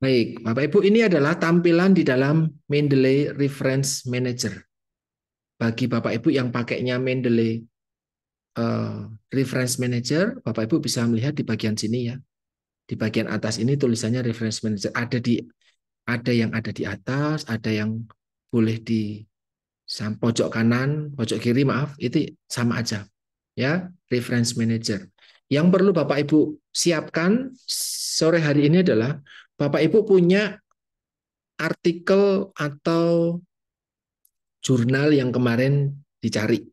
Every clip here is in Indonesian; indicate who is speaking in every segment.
Speaker 1: Baik, Bapak Ibu, ini adalah tampilan di dalam Mendeley Reference Manager. Bagi Bapak Ibu yang pakainya Mendeley uh, Reference Manager, Bapak Ibu bisa melihat di bagian sini ya. Di bagian atas ini tulisannya Reference Manager. Ada di ada yang ada di atas, ada yang boleh di pojok kanan, pojok kiri, maaf, itu sama aja. Ya, Reference Manager. Yang perlu Bapak Ibu siapkan sore hari ini adalah Bapak Ibu punya artikel atau jurnal yang kemarin dicari,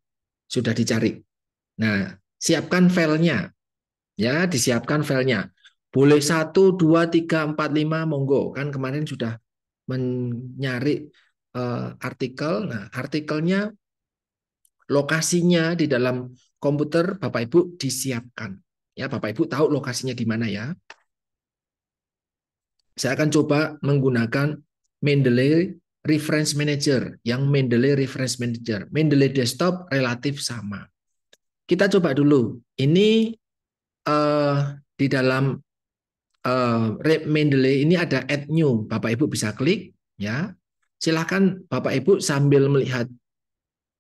Speaker 1: sudah dicari. Nah, siapkan filenya. Ya, disiapkan filenya. Boleh 1, 2, 3, 4, 5, monggo. Kan kemarin sudah mencari uh, eh, artikel. Nah, artikelnya, lokasinya di dalam komputer Bapak Ibu disiapkan. Ya, Bapak Ibu tahu lokasinya di mana ya. Saya akan coba menggunakan Mendeley Reference Manager, yang Mendeley Reference Manager. Mendeley Desktop relatif sama. Kita coba dulu. Ini uh, di dalam uh, Mendeley ini ada Add New. Bapak Ibu bisa klik, ya. Silahkan Bapak Ibu sambil melihat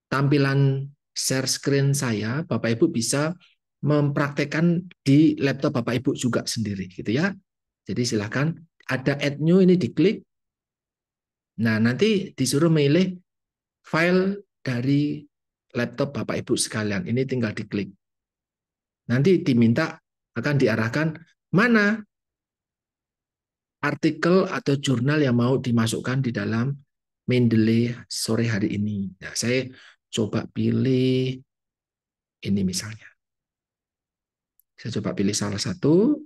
Speaker 1: tampilan share screen saya, Bapak Ibu bisa mempraktekkan di laptop Bapak Ibu juga sendiri gitu ya. Jadi silahkan ada add new ini diklik. Nah, nanti disuruh milih file dari laptop Bapak Ibu sekalian. Ini tinggal diklik. Nanti diminta akan diarahkan mana artikel atau jurnal yang mau dimasukkan di dalam Mendeley sore hari ini. Nah, saya coba pilih ini misalnya. Saya coba pilih salah satu.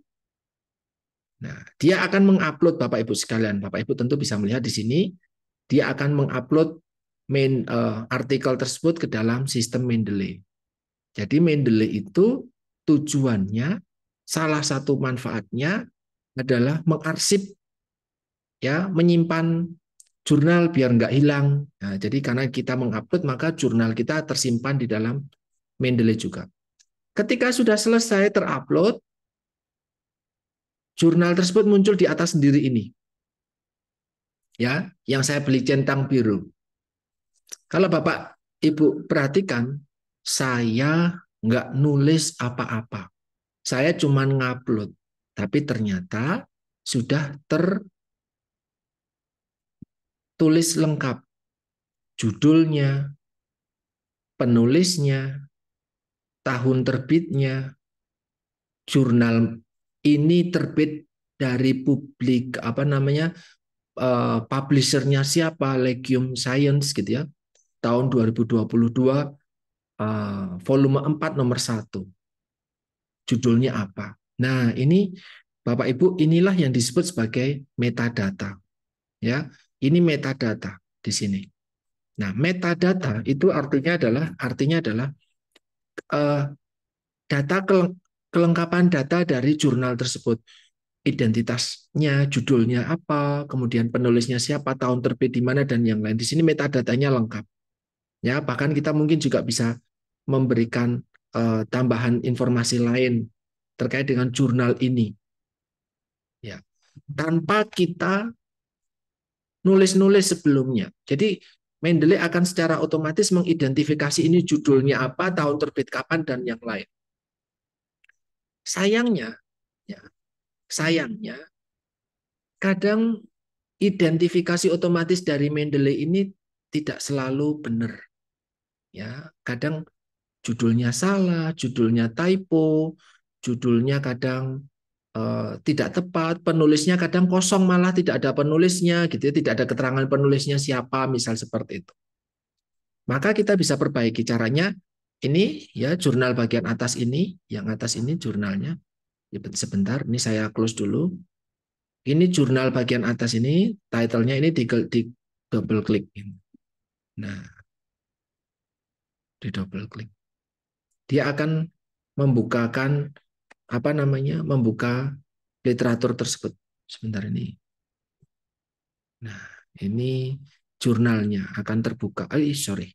Speaker 1: Nah, dia akan mengupload Bapak Ibu sekalian. Bapak Ibu tentu bisa melihat di sini dia akan mengupload main uh, artikel tersebut ke dalam sistem Mendeley. Jadi Mendeley itu tujuannya salah satu manfaatnya adalah mengarsip ya menyimpan jurnal biar nggak hilang nah, jadi karena kita mengupload maka jurnal kita tersimpan di dalam Mendeley juga ketika sudah selesai terupload jurnal tersebut muncul di atas sendiri ini. Ya, yang saya beli centang biru. Kalau Bapak Ibu perhatikan, saya nggak nulis apa-apa. Saya cuma ngupload, tapi ternyata sudah tertulis lengkap judulnya, penulisnya, tahun terbitnya, jurnal ini terbit dari publik apa namanya uh, publishernya siapa Legium Science gitu ya tahun 2022 uh, eh, volume 4 nomor 1 judulnya apa nah ini Bapak Ibu inilah yang disebut sebagai metadata ya ini metadata di sini nah metadata itu artinya adalah artinya adalah uh, data kelengkapan data dari jurnal tersebut. Identitasnya, judulnya apa, kemudian penulisnya siapa, tahun terbit di mana, dan yang lain. Di sini metadatanya lengkap. Ya, bahkan kita mungkin juga bisa memberikan uh, tambahan informasi lain terkait dengan jurnal ini. Ya, tanpa kita nulis-nulis sebelumnya. Jadi Mendeley akan secara otomatis mengidentifikasi ini judulnya apa, tahun terbit kapan, dan yang lain. Sayangnya, ya, sayangnya, kadang identifikasi otomatis dari Mendeley ini tidak selalu benar. Ya, kadang judulnya salah, judulnya typo, judulnya kadang uh, tidak tepat, penulisnya kadang kosong malah tidak ada penulisnya, gitu, ya. tidak ada keterangan penulisnya siapa, misal seperti itu. Maka kita bisa perbaiki caranya ini ya jurnal bagian atas ini, yang atas ini jurnalnya. Ya, sebentar, ini saya close dulu. Ini jurnal bagian atas ini, titlenya ini di, di double klik. Nah, di double klik. Dia akan membukakan apa namanya? Membuka literatur tersebut. Sebentar ini. Nah, ini jurnalnya akan terbuka. Oh, sorry,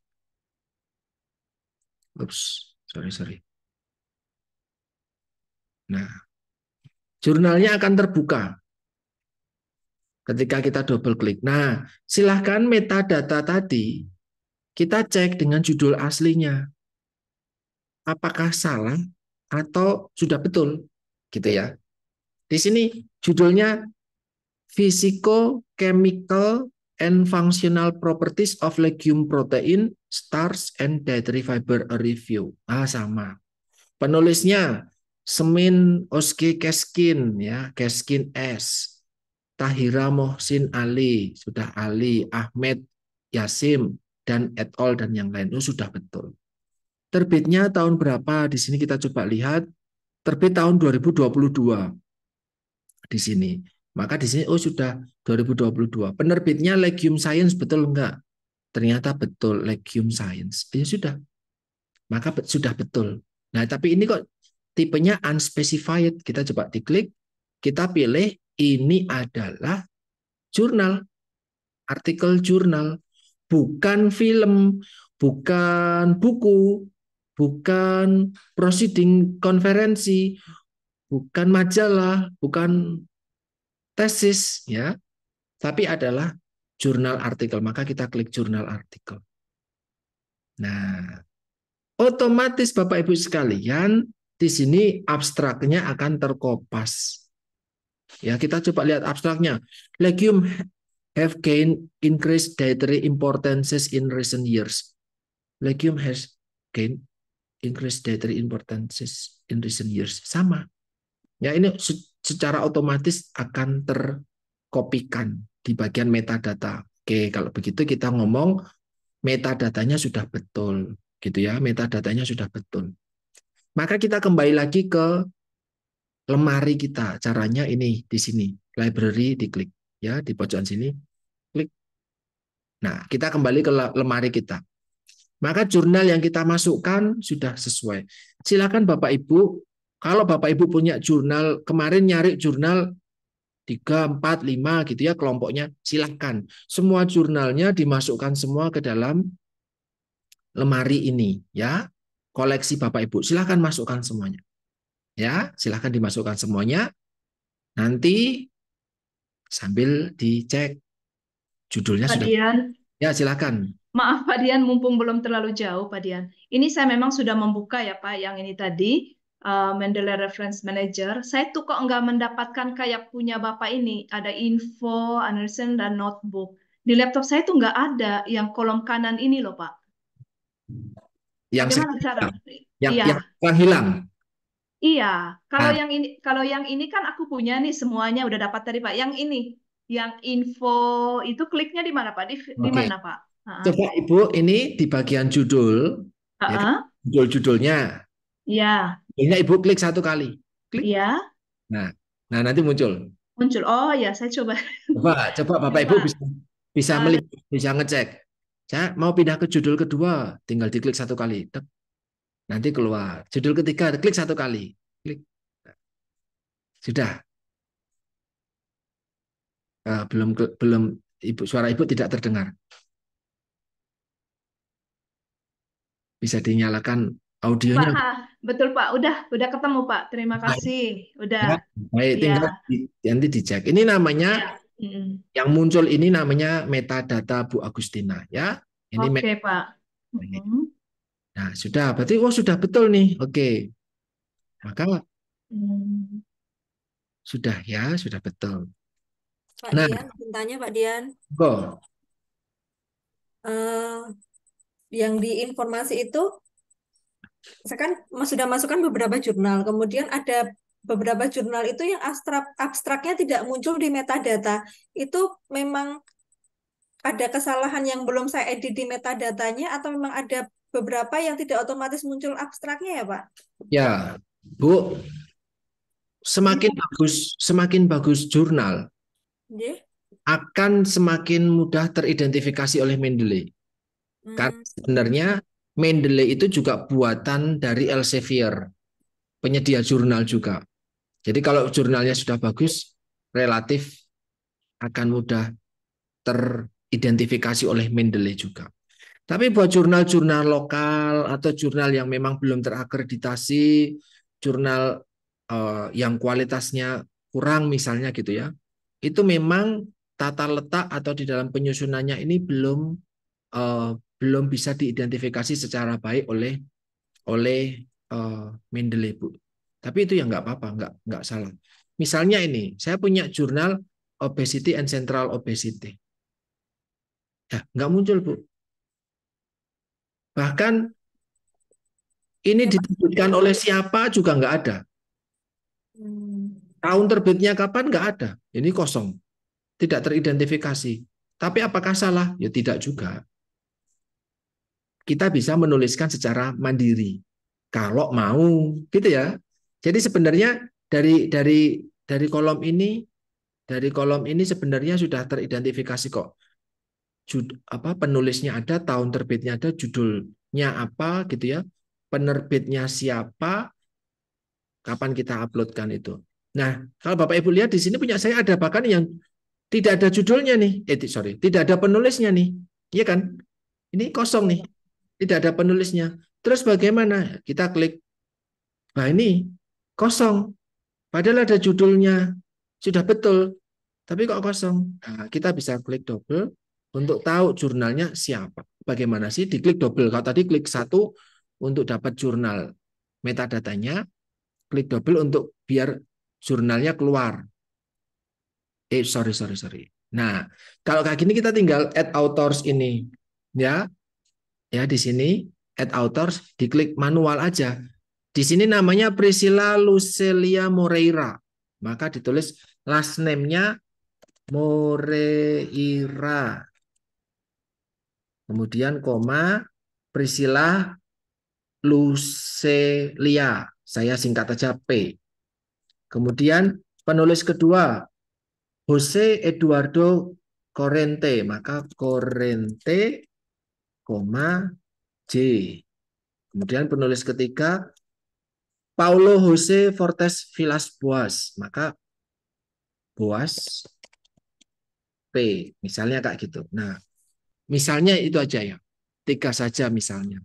Speaker 1: Ups, sorry, sorry. Nah, jurnalnya akan terbuka ketika kita double klik. Nah, silahkan metadata tadi kita cek dengan judul aslinya. Apakah salah atau sudah betul? Gitu ya. Di sini judulnya Physical Chemical and functional properties of legume protein, starch, and dietary fiber a review. Ah sama. Penulisnya Semin Oski Keskin ya, Keskin S. Tahira Mohsin Ali, sudah Ali, Ahmed Yasim dan et al dan yang lain itu oh, sudah betul. Terbitnya tahun berapa? Di sini kita coba lihat terbit tahun 2022. Di sini. Maka di sini oh sudah 2022. Penerbitnya Legium Science betul enggak? Ternyata betul Legium Science. Ya sudah. Maka sudah betul. Nah, tapi ini kok tipenya unspecified. Kita coba diklik, kita pilih ini adalah jurnal, artikel jurnal, bukan film, bukan buku, bukan proceeding konferensi, bukan majalah, bukan tesis ya, tapi adalah jurnal artikel. Maka kita klik jurnal artikel. Nah, otomatis Bapak Ibu sekalian di sini abstraknya akan terkopas. Ya, kita coba lihat abstraknya. Legume have gained increased dietary importances in recent years. Legume has gained increased dietary importances in recent years. Sama. Ya, ini secara otomatis akan terkopikan di bagian metadata. Oke, kalau begitu kita ngomong metadatanya sudah betul, gitu ya. Metadatanya sudah betul. Maka kita kembali lagi ke lemari kita. Caranya ini di sini, library diklik ya di pojokan sini. Klik. Nah, kita kembali ke lemari kita. Maka jurnal yang kita masukkan sudah sesuai. Silakan Bapak Ibu kalau Bapak Ibu punya jurnal, kemarin nyari jurnal 3, 4, 5 gitu ya kelompoknya, silahkan. Semua jurnalnya dimasukkan semua ke dalam lemari ini ya. Koleksi Bapak Ibu, silahkan masukkan semuanya. Ya, silahkan dimasukkan semuanya. Nanti sambil dicek judulnya Pak sudah. Ya, silakan.
Speaker 2: Maaf Pak Dian, mumpung belum terlalu jauh Pak Dian. Ini saya memang sudah membuka ya Pak yang ini tadi uh, Mendeley Reference Manager, saya tuh kok nggak mendapatkan kayak punya Bapak ini, ada info, Anderson dan notebook. Di laptop saya tuh nggak ada yang kolom kanan ini loh Pak.
Speaker 3: Yang Gimana cara? Yang, iya. yang hilang.
Speaker 2: Iya, kalau ah. yang ini kalau yang ini kan aku punya nih semuanya udah dapat tadi Pak. Yang ini, yang info itu kliknya di mana Pak? Di, okay. di
Speaker 1: mana
Speaker 4: Pak? Coba
Speaker 1: Ibu ini di bagian judul,
Speaker 2: uh -uh.
Speaker 4: ya,
Speaker 1: judul-judulnya. Iya. Ini Ibu klik satu kali. Klik. Iya. Nah, nah nanti muncul.
Speaker 2: Muncul. Oh ya, saya coba.
Speaker 1: Coba, coba Bapak Ibu bisa bisa uh, melihat, bisa ngecek. Saya mau pindah ke judul kedua, tinggal diklik satu kali. Tep. Nanti keluar. Judul ketiga, klik satu kali. Klik. Sudah. Uh, belum belum ibu suara ibu tidak terdengar. Bisa dinyalakan audionya. Pak,
Speaker 2: betul Pak, udah udah ketemu Pak. Terima kasih, udah. Ya, baik, iya. tinggal di,
Speaker 1: nanti dicek. Ini namanya ya. yang muncul ini namanya metadata Bu Agustina ya.
Speaker 4: Ini Oke okay, Pak.
Speaker 1: Nah sudah, berarti oh sudah betul nih. Oke, okay. maka
Speaker 4: mm.
Speaker 1: sudah ya sudah betul. Pak nah, Dian,
Speaker 5: cintanya Pak Dian. Go. Uh, eh, yang di informasi itu misalkan sudah masukkan beberapa jurnal, kemudian ada beberapa jurnal itu yang abstrak abstraknya tidak muncul di metadata. Itu memang ada kesalahan yang belum saya edit di metadatanya atau memang ada beberapa yang tidak otomatis muncul abstraknya ya, Pak?
Speaker 1: Ya, Bu. Semakin hmm. bagus, semakin bagus jurnal. Yeah. Akan semakin mudah teridentifikasi oleh Mendeley. Hmm. Karena sebenarnya Mendeley itu juga buatan dari Elsevier, penyedia jurnal juga. Jadi kalau jurnalnya sudah bagus, relatif akan mudah teridentifikasi oleh Mendeley juga. Tapi buat jurnal-jurnal lokal atau jurnal yang memang belum terakreditasi, jurnal eh, yang kualitasnya kurang misalnya gitu ya, itu memang tata letak atau di dalam penyusunannya ini belum eh, belum bisa diidentifikasi secara baik oleh oleh uh, Mendeley bu. Tapi itu yang nggak apa-apa, nggak nggak salah. Misalnya ini, saya punya jurnal obesity and central obesity. Ya, nggak muncul bu. Bahkan ini diterbitkan oleh siapa juga nggak ada. Hmm. Tahun terbitnya kapan nggak ada. Ini kosong, tidak teridentifikasi. Tapi apakah salah? Ya tidak juga kita bisa menuliskan secara mandiri kalau mau gitu ya. Jadi sebenarnya dari dari dari kolom ini dari kolom ini sebenarnya sudah teridentifikasi kok. Jud, apa penulisnya ada, tahun terbitnya ada, judulnya apa gitu ya. Penerbitnya siapa, kapan kita uploadkan itu. Nah, kalau Bapak Ibu lihat di sini punya saya ada bahkan yang tidak ada judulnya nih. Eh sorry, tidak ada penulisnya nih. Iya kan? Ini kosong nih tidak ada penulisnya. Terus bagaimana? Kita klik. Nah ini kosong. Padahal ada judulnya. Sudah betul. Tapi kok kosong? Nah, kita bisa klik double untuk tahu jurnalnya siapa. Bagaimana sih? Diklik double. Kalau tadi klik satu untuk dapat jurnal metadatanya, klik double untuk biar jurnalnya keluar. Eh, sorry, sorry, sorry. Nah, kalau kayak gini kita tinggal add authors ini. ya ya di sini add authors diklik manual aja. Di sini namanya Priscilla Lucelia Moreira. Maka ditulis last name-nya Moreira. Kemudian koma Priscilla Lucelia. Saya singkat aja P. Kemudian penulis kedua Jose Eduardo Corrente. Maka Corrente koma J. Kemudian penulis ketiga Paulo Jose Fortes Vilas Boas. Maka Boas P. Misalnya kayak gitu. Nah, misalnya itu aja ya. Tiga saja misalnya.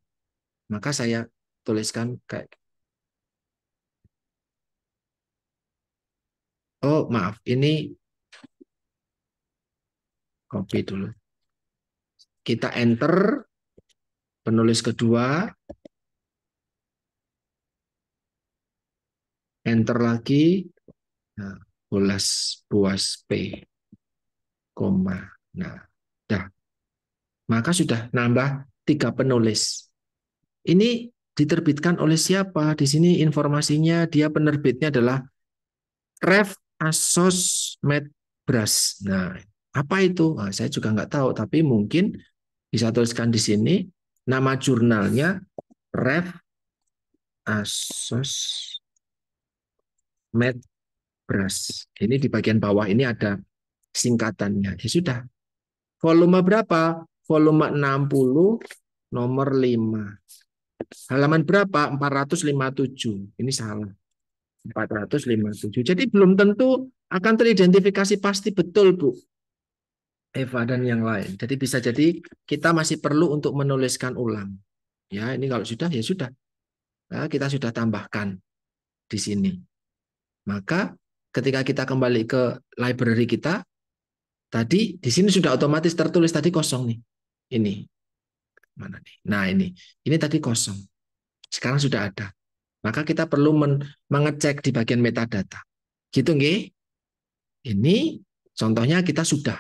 Speaker 1: Maka saya tuliskan kayak gitu. Oh, maaf. Ini copy dulu. Kita enter penulis kedua. Enter lagi. Nah, bolas buas P. Koma. Nah, dah. Maka sudah nambah tiga penulis. Ini diterbitkan oleh siapa? Di sini informasinya dia penerbitnya adalah Ref Asos Medbras. Nah, apa itu? Nah, saya juga nggak tahu, tapi mungkin bisa tuliskan di sini Nama jurnalnya Rev Asos Press. Ini di bagian bawah ini ada singkatannya. Ya sudah. Volume berapa? Volume 60 nomor 5. Halaman berapa? 457. Ini salah. 457. Jadi belum tentu akan teridentifikasi pasti betul, Bu. Eva dan yang lain. Jadi bisa jadi kita masih perlu untuk menuliskan ulang. Ya, ini kalau sudah ya sudah. Nah, kita sudah tambahkan di sini. Maka ketika kita kembali ke library kita, tadi di sini sudah otomatis tertulis tadi kosong nih. Ini. Mana nih? Nah, ini. Ini tadi kosong. Sekarang sudah ada. Maka kita perlu men mengecek di bagian metadata. Gitu nggih? Ini contohnya kita sudah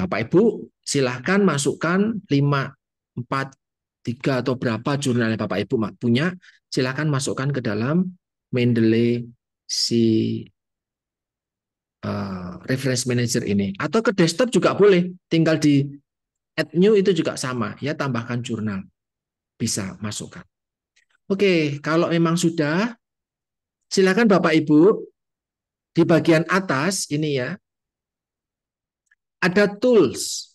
Speaker 1: Bapak Ibu, silahkan masukkan 5, 4, 3 atau berapa jurnal yang Bapak Ibu punya, silahkan masukkan ke dalam Mendeley si uh, reference manager ini. Atau ke desktop juga boleh, tinggal di add new itu juga sama, ya tambahkan jurnal. Bisa masukkan. Oke, kalau memang sudah, silakan Bapak Ibu di bagian atas ini ya, ada tools.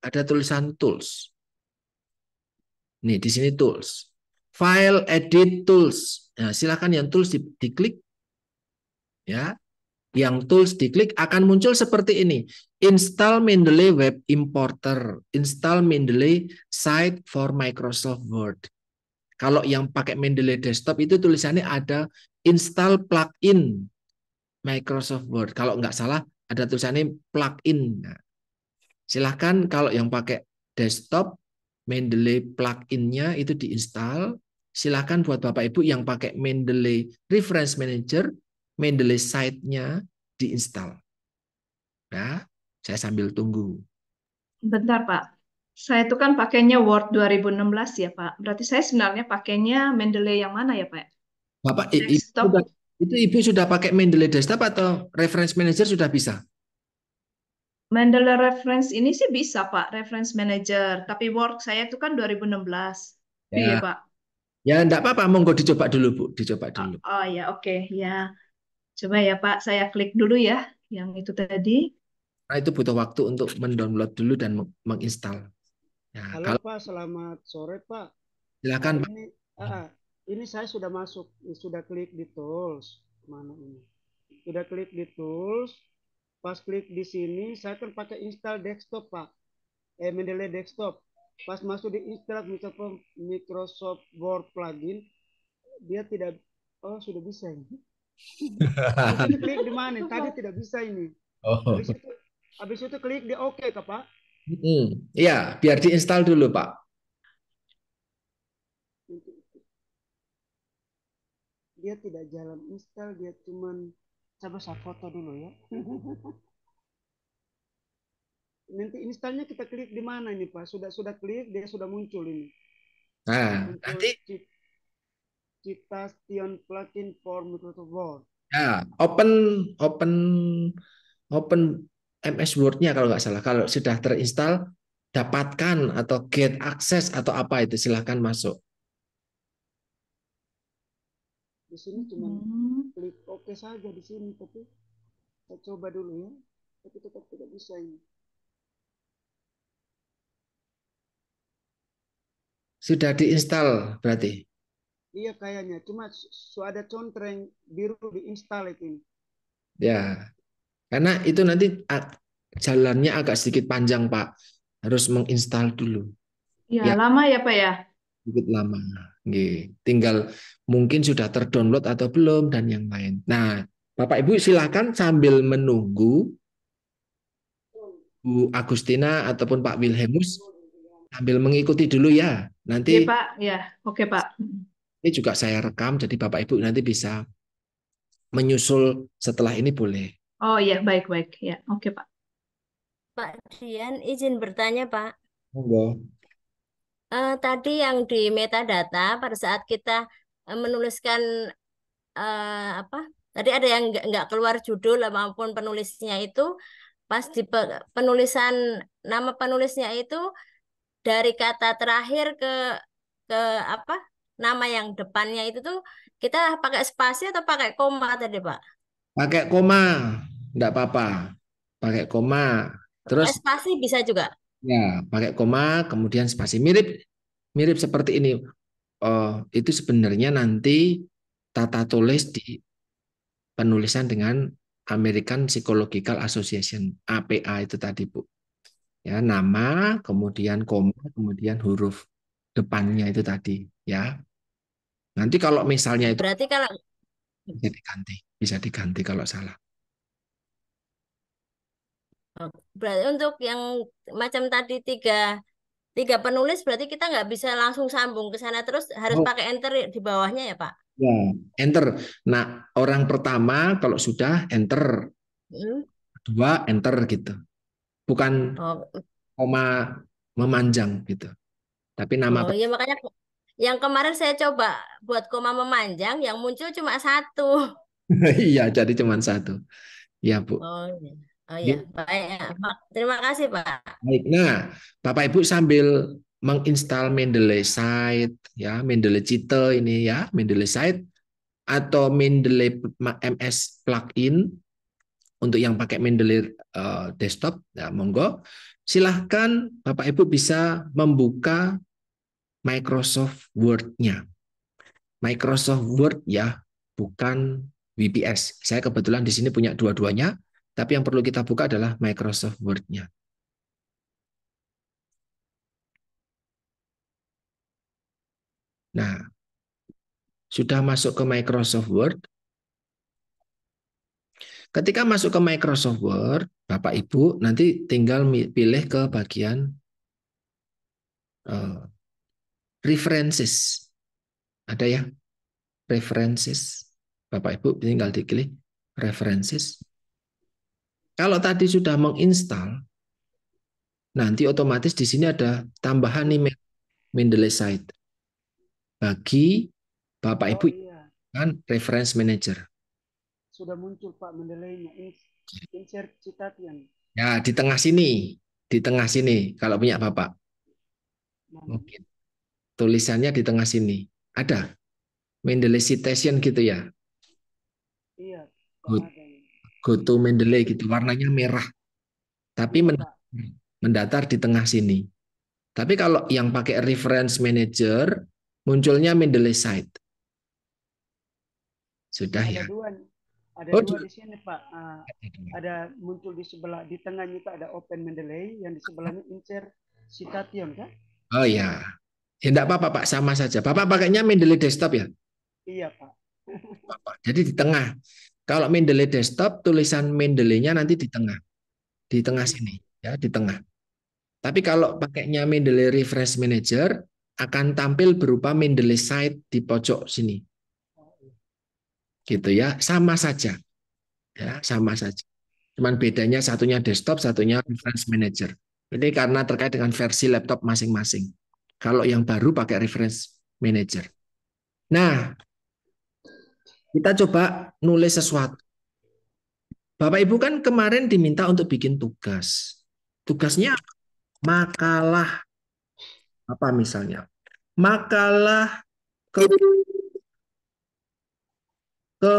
Speaker 1: Ada tulisan tools. Nih, di sini tools. File edit tools. Nah, silakan yang tools di, diklik. Ya. Yang tools diklik akan muncul seperti ini. Install Mendeley Web Importer. Install Mendeley Site for Microsoft Word. Kalau yang pakai Mendeley Desktop itu tulisannya ada install plugin Microsoft Word. Kalau nggak salah ada tulisannya plugin. Nah, silahkan kalau yang pakai desktop Mendeley plugin-nya itu diinstal. Silahkan buat Bapak Ibu yang pakai Mendeley Reference Manager, Mendeley site-nya diinstal. Nah, saya sambil tunggu.
Speaker 2: Bentar Pak, saya itu kan pakainya Word 2016 ya Pak. Berarti saya sebenarnya pakainya Mendeley yang mana ya Pak?
Speaker 1: Bapak, desktop. Itu ibu sudah pakai Mendeley Desktop atau Reference Manager sudah bisa?
Speaker 2: Mendeley Reference ini sih bisa Pak, Reference Manager. Tapi work saya itu kan 2016. Ya. Iya Pak.
Speaker 1: Ya enggak apa-apa, monggo dicoba dulu Bu, dicoba dulu.
Speaker 2: Oh, oh ya oke okay. ya. Coba ya Pak, saya klik dulu ya yang itu tadi.
Speaker 1: Nah, itu butuh waktu untuk mendownload dulu dan menginstal. Ya,
Speaker 6: Halo kalau... Pak, selamat
Speaker 2: sore Pak. Silakan Pak. Ini, Ah, ah ini
Speaker 6: saya sudah masuk, sudah klik di tools. Mana ini? Sudah klik di tools. Pas klik di sini, saya kan pakai install desktop, Pak. Eh, Mendeley desktop. Pas masuk di install Microsoft, Microsoft Word plugin, dia tidak, oh sudah bisa ini. Ya? klik di mana? Tadi tidak bisa ini.
Speaker 4: Oh. Habis
Speaker 1: itu,
Speaker 6: habis itu klik di oke okay, Pak?
Speaker 4: Hmm. Iya, mm
Speaker 1: -hmm. biar diinstal dulu, Pak.
Speaker 6: dia tidak jalan install dia cuman coba saya foto dulu ya nanti installnya kita klik di mana ini pak sudah sudah klik dia sudah muncul ini nah muncul nanti kita stion plugin for Microsoft Word
Speaker 1: nah open open open MS Word-nya kalau nggak salah kalau sudah terinstall dapatkan atau get akses atau apa itu silahkan masuk
Speaker 6: di sini cuma hmm. klik oke okay saja di sini tapi saya coba dulu ya tapi tetap tidak bisa ini
Speaker 1: sudah diinstal berarti
Speaker 6: iya kayaknya cuma su ada contreng biru diinstal itu
Speaker 1: ya karena itu nanti jalannya agak sedikit panjang pak harus menginstal dulu
Speaker 2: ya, ya lama ya pak ya
Speaker 1: sedikit lama. Tinggal mungkin sudah terdownload atau belum dan yang lain. Nah, Bapak Ibu silakan sambil menunggu Bu Agustina ataupun Pak Wilhelmus sambil mengikuti dulu ya. Nanti Oke, iya,
Speaker 2: Pak, ya. Oke, Pak.
Speaker 1: Ini juga saya rekam jadi Bapak Ibu nanti bisa menyusul setelah ini boleh.
Speaker 7: Oh iya, baik-baik. Ya, oke, Pak. Pak Dian izin bertanya, Pak. Monggo uh, tadi yang di metadata pada saat kita uh, menuliskan uh, apa tadi ada yang nggak keluar judul maupun penulisnya itu pas di pe penulisan nama penulisnya itu dari kata terakhir ke ke apa nama yang depannya itu tuh kita pakai spasi atau pakai koma tadi pak
Speaker 1: pakai koma nggak apa-apa pakai koma terus
Speaker 7: spasi bisa juga
Speaker 1: Ya, pakai koma, kemudian spasi mirip mirip seperti ini. Oh, itu sebenarnya nanti tata tulis di penulisan dengan American Psychological Association (APA) itu tadi, Bu. Ya, nama, kemudian koma, kemudian huruf depannya itu tadi, ya. Nanti kalau
Speaker 7: misalnya itu Berarti kalau
Speaker 1: bisa diganti, bisa diganti kalau salah.
Speaker 7: Oh, berarti untuk yang macam tadi tiga tiga penulis berarti kita nggak bisa langsung sambung ke sana terus harus oh. pakai enter ya, di bawahnya ya Pak?
Speaker 1: Ya, enter. Nah orang pertama kalau sudah enter, hmm. dua enter gitu, bukan oh. koma memanjang gitu, tapi nama. Oh iya
Speaker 7: makanya yang kemarin saya coba buat koma memanjang yang muncul cuma satu.
Speaker 1: Iya jadi cuma satu, ya Bu.
Speaker 7: Oh iya. Oh iya, iya. baik. Terima kasih Pak.
Speaker 1: Baik. Nah, Bapak Ibu sambil menginstal Mendeley Site, ya Mendeley Cite ini ya Mendeley Site atau Mendeley MS plugin untuk yang pakai Mendeley uh, desktop, ya monggo. Silahkan Bapak Ibu bisa membuka Microsoft Word-nya. Microsoft Word ya, bukan WPS. Saya kebetulan di sini punya dua-duanya tapi yang perlu kita buka adalah Microsoft Word-nya. Nah, sudah masuk ke Microsoft Word. Ketika masuk ke Microsoft Word, Bapak Ibu nanti tinggal pilih ke bagian uh, references. Ada ya? References. Bapak Ibu tinggal diklik references. Kalau tadi sudah menginstal, nanti otomatis di sini ada tambahan nih Mendeley site bagi Bapak oh Ibu oh, iya. kan reference manager.
Speaker 6: Sudah muncul Pak Mendeleynya insert citation.
Speaker 1: Ya, di tengah sini, di tengah sini kalau punya Bapak. Nah. Mungkin tulisannya di tengah sini. Ada Mendeley citation gitu ya. Iya. Good goto mendele gitu warnanya merah tapi mendatar, mendatar di tengah sini tapi kalau yang pakai reference manager munculnya mendele site sudah ada ya
Speaker 6: ada oh, di sini pak uh, ada muncul di sebelah di tengahnya itu ada open mendeley yang di sebelahnya incer citation kan
Speaker 1: oh iya. ya ya tidak apa-apa pak sama saja bapak pakainya mendeley desktop ya iya pak Jadi di tengah. Kalau Mendeley desktop, tulisan Mendeley-nya nanti di tengah. Di tengah hmm. sini, ya, di tengah. Tapi kalau pakainya Mendeley Refresh Manager, akan tampil berupa Mendeley Site di pojok sini. Gitu ya, sama saja. Ya, sama saja. Cuman bedanya satunya desktop, satunya Reference Manager. Ini karena terkait dengan versi laptop masing-masing. Kalau yang baru pakai Reference Manager. Nah, kita coba nulis sesuatu. Bapak Ibu kan kemarin diminta untuk bikin tugas. Tugasnya makalah apa misalnya? Makalah ke ke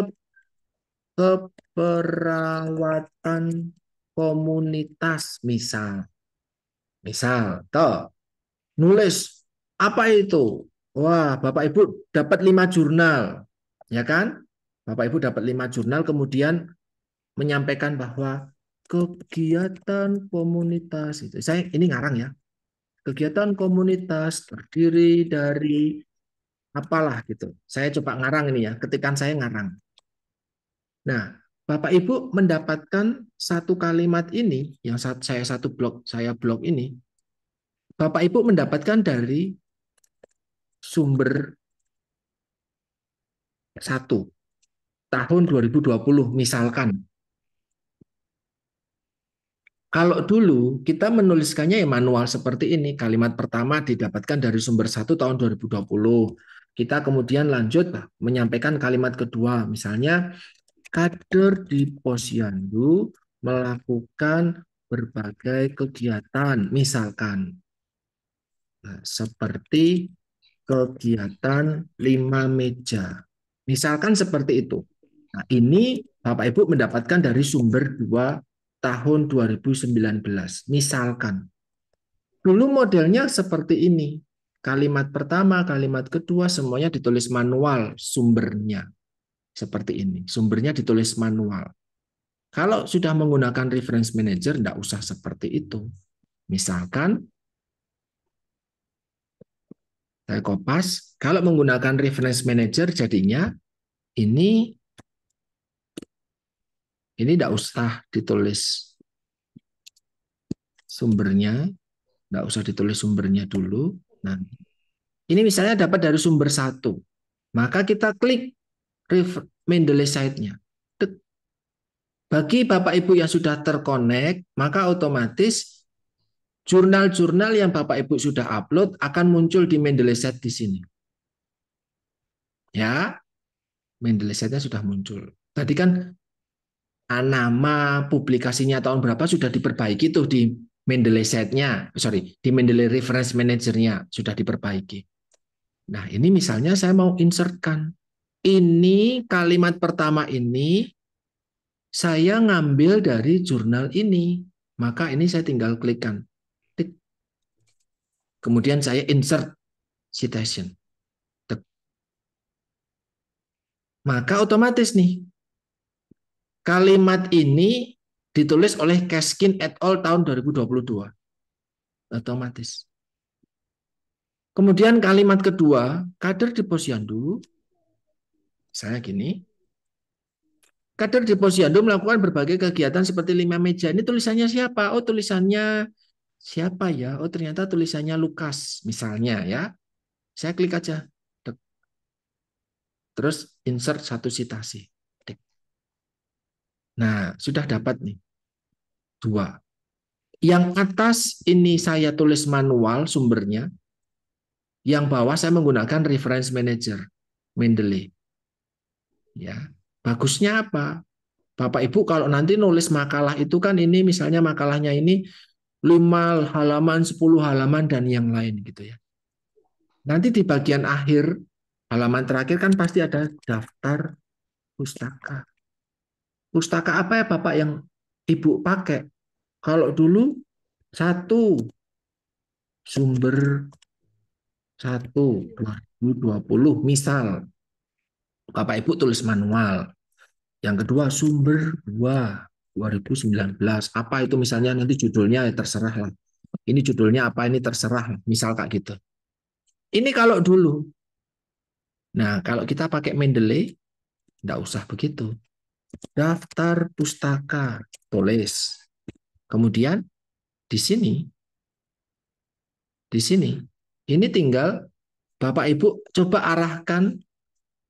Speaker 1: keperawatan komunitas misal. Misal, toh nulis apa itu? Wah, Bapak Ibu dapat lima jurnal, ya kan? Bapak Ibu dapat lima jurnal kemudian menyampaikan bahwa kegiatan komunitas itu saya ini ngarang ya. Kegiatan komunitas terdiri dari apalah gitu. Saya coba ngarang ini ya, ketikan saya ngarang. Nah, Bapak Ibu mendapatkan satu kalimat ini yang saya satu blog saya blog ini Bapak Ibu mendapatkan dari sumber satu tahun 2020 misalkan. Kalau dulu kita menuliskannya ya manual seperti ini, kalimat pertama didapatkan dari sumber satu tahun 2020. Kita kemudian lanjut menyampaikan kalimat kedua, misalnya kader di Posyandu melakukan berbagai kegiatan, misalkan nah, seperti kegiatan lima meja. Misalkan seperti itu. Nah, ini Bapak Ibu mendapatkan dari sumber 2 tahun 2019. Misalkan dulu modelnya seperti ini. Kalimat pertama, kalimat kedua semuanya ditulis manual sumbernya. Seperti ini. Sumbernya ditulis manual. Kalau sudah menggunakan reference manager tidak usah seperti itu. Misalkan saya kopas, kalau menggunakan reference manager jadinya ini ini tidak usah ditulis sumbernya, tidak usah ditulis sumbernya dulu. Nah, ini misalnya dapat dari sumber satu, maka kita klik refer Mendeley site-nya. Bagi Bapak Ibu yang sudah terkonek, maka otomatis jurnal-jurnal yang Bapak Ibu sudah upload akan muncul di Mendeley site di sini. Ya, Mendeley site-nya sudah muncul. Tadi kan Ah, nama publikasinya tahun berapa sudah diperbaiki tuh di Mendeley setnya, eh, sorry, di Mendeley reference manajernya sudah diperbaiki. Nah, ini misalnya saya mau insertkan. Ini kalimat pertama ini saya ngambil dari jurnal ini. Maka ini saya tinggal klikkan. Klik. Kemudian saya insert citation. Maka otomatis nih Kalimat ini ditulis oleh Keskin et al. tahun 2022. Otomatis. Kemudian kalimat kedua, kader di posyandu, saya gini, kader di posyandu melakukan berbagai kegiatan seperti lima meja. Ini tulisannya siapa? Oh tulisannya siapa ya? Oh ternyata tulisannya Lukas misalnya ya. Saya klik aja. Terus insert satu citasi. Nah, sudah dapat nih. Dua. Yang atas ini saya tulis manual sumbernya. Yang bawah saya menggunakan reference manager, Mendeley. Ya, bagusnya apa? Bapak Ibu kalau nanti nulis makalah itu kan ini misalnya makalahnya ini 5 halaman, 10 halaman dan yang lain gitu ya. Nanti di bagian akhir halaman terakhir kan pasti ada daftar pustaka. Pustaka apa ya Bapak yang Ibu pakai? Kalau dulu satu sumber 1 2020 misal Bapak Ibu tulis manual. Yang kedua sumber 2 2019. Apa itu misalnya nanti judulnya ya terserah lah. Ini judulnya apa ini terserah lah. misal kayak gitu. Ini kalau dulu. Nah, kalau kita pakai Mendeley tidak usah begitu daftar pustaka, tulis. Kemudian di sini, di sini, ini tinggal Bapak Ibu coba arahkan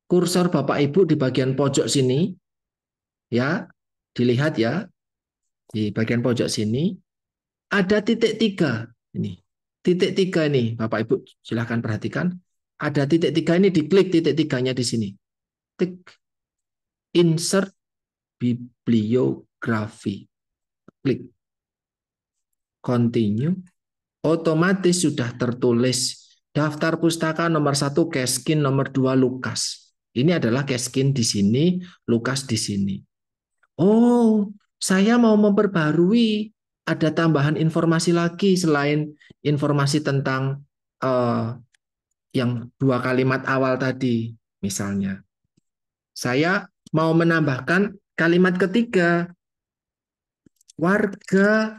Speaker 1: kursor Bapak Ibu di bagian pojok sini, ya, dilihat ya, di bagian pojok sini ada titik tiga ini, titik tiga ini Bapak Ibu silahkan perhatikan, ada titik tiga ini diklik titik tiganya di sini, tik, insert bibliografi. Klik. Continue. Otomatis sudah tertulis daftar pustaka nomor satu Keskin, nomor dua Lukas. Ini adalah Keskin di sini, Lukas di sini. Oh, saya mau memperbarui. Ada tambahan informasi lagi selain informasi tentang uh, yang dua kalimat awal tadi, misalnya. Saya mau menambahkan Kalimat ketiga, warga,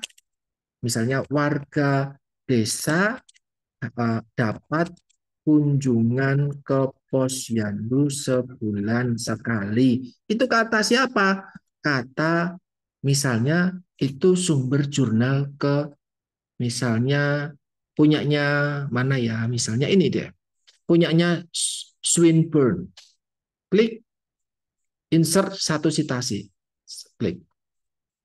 Speaker 1: misalnya warga desa eh, dapat kunjungan ke posyandu sebulan sekali. Itu kata siapa? Kata misalnya itu sumber jurnal ke misalnya punyanya mana ya? Misalnya ini deh. Punyanya Swinburne. Klik insert satu citasi, Klik.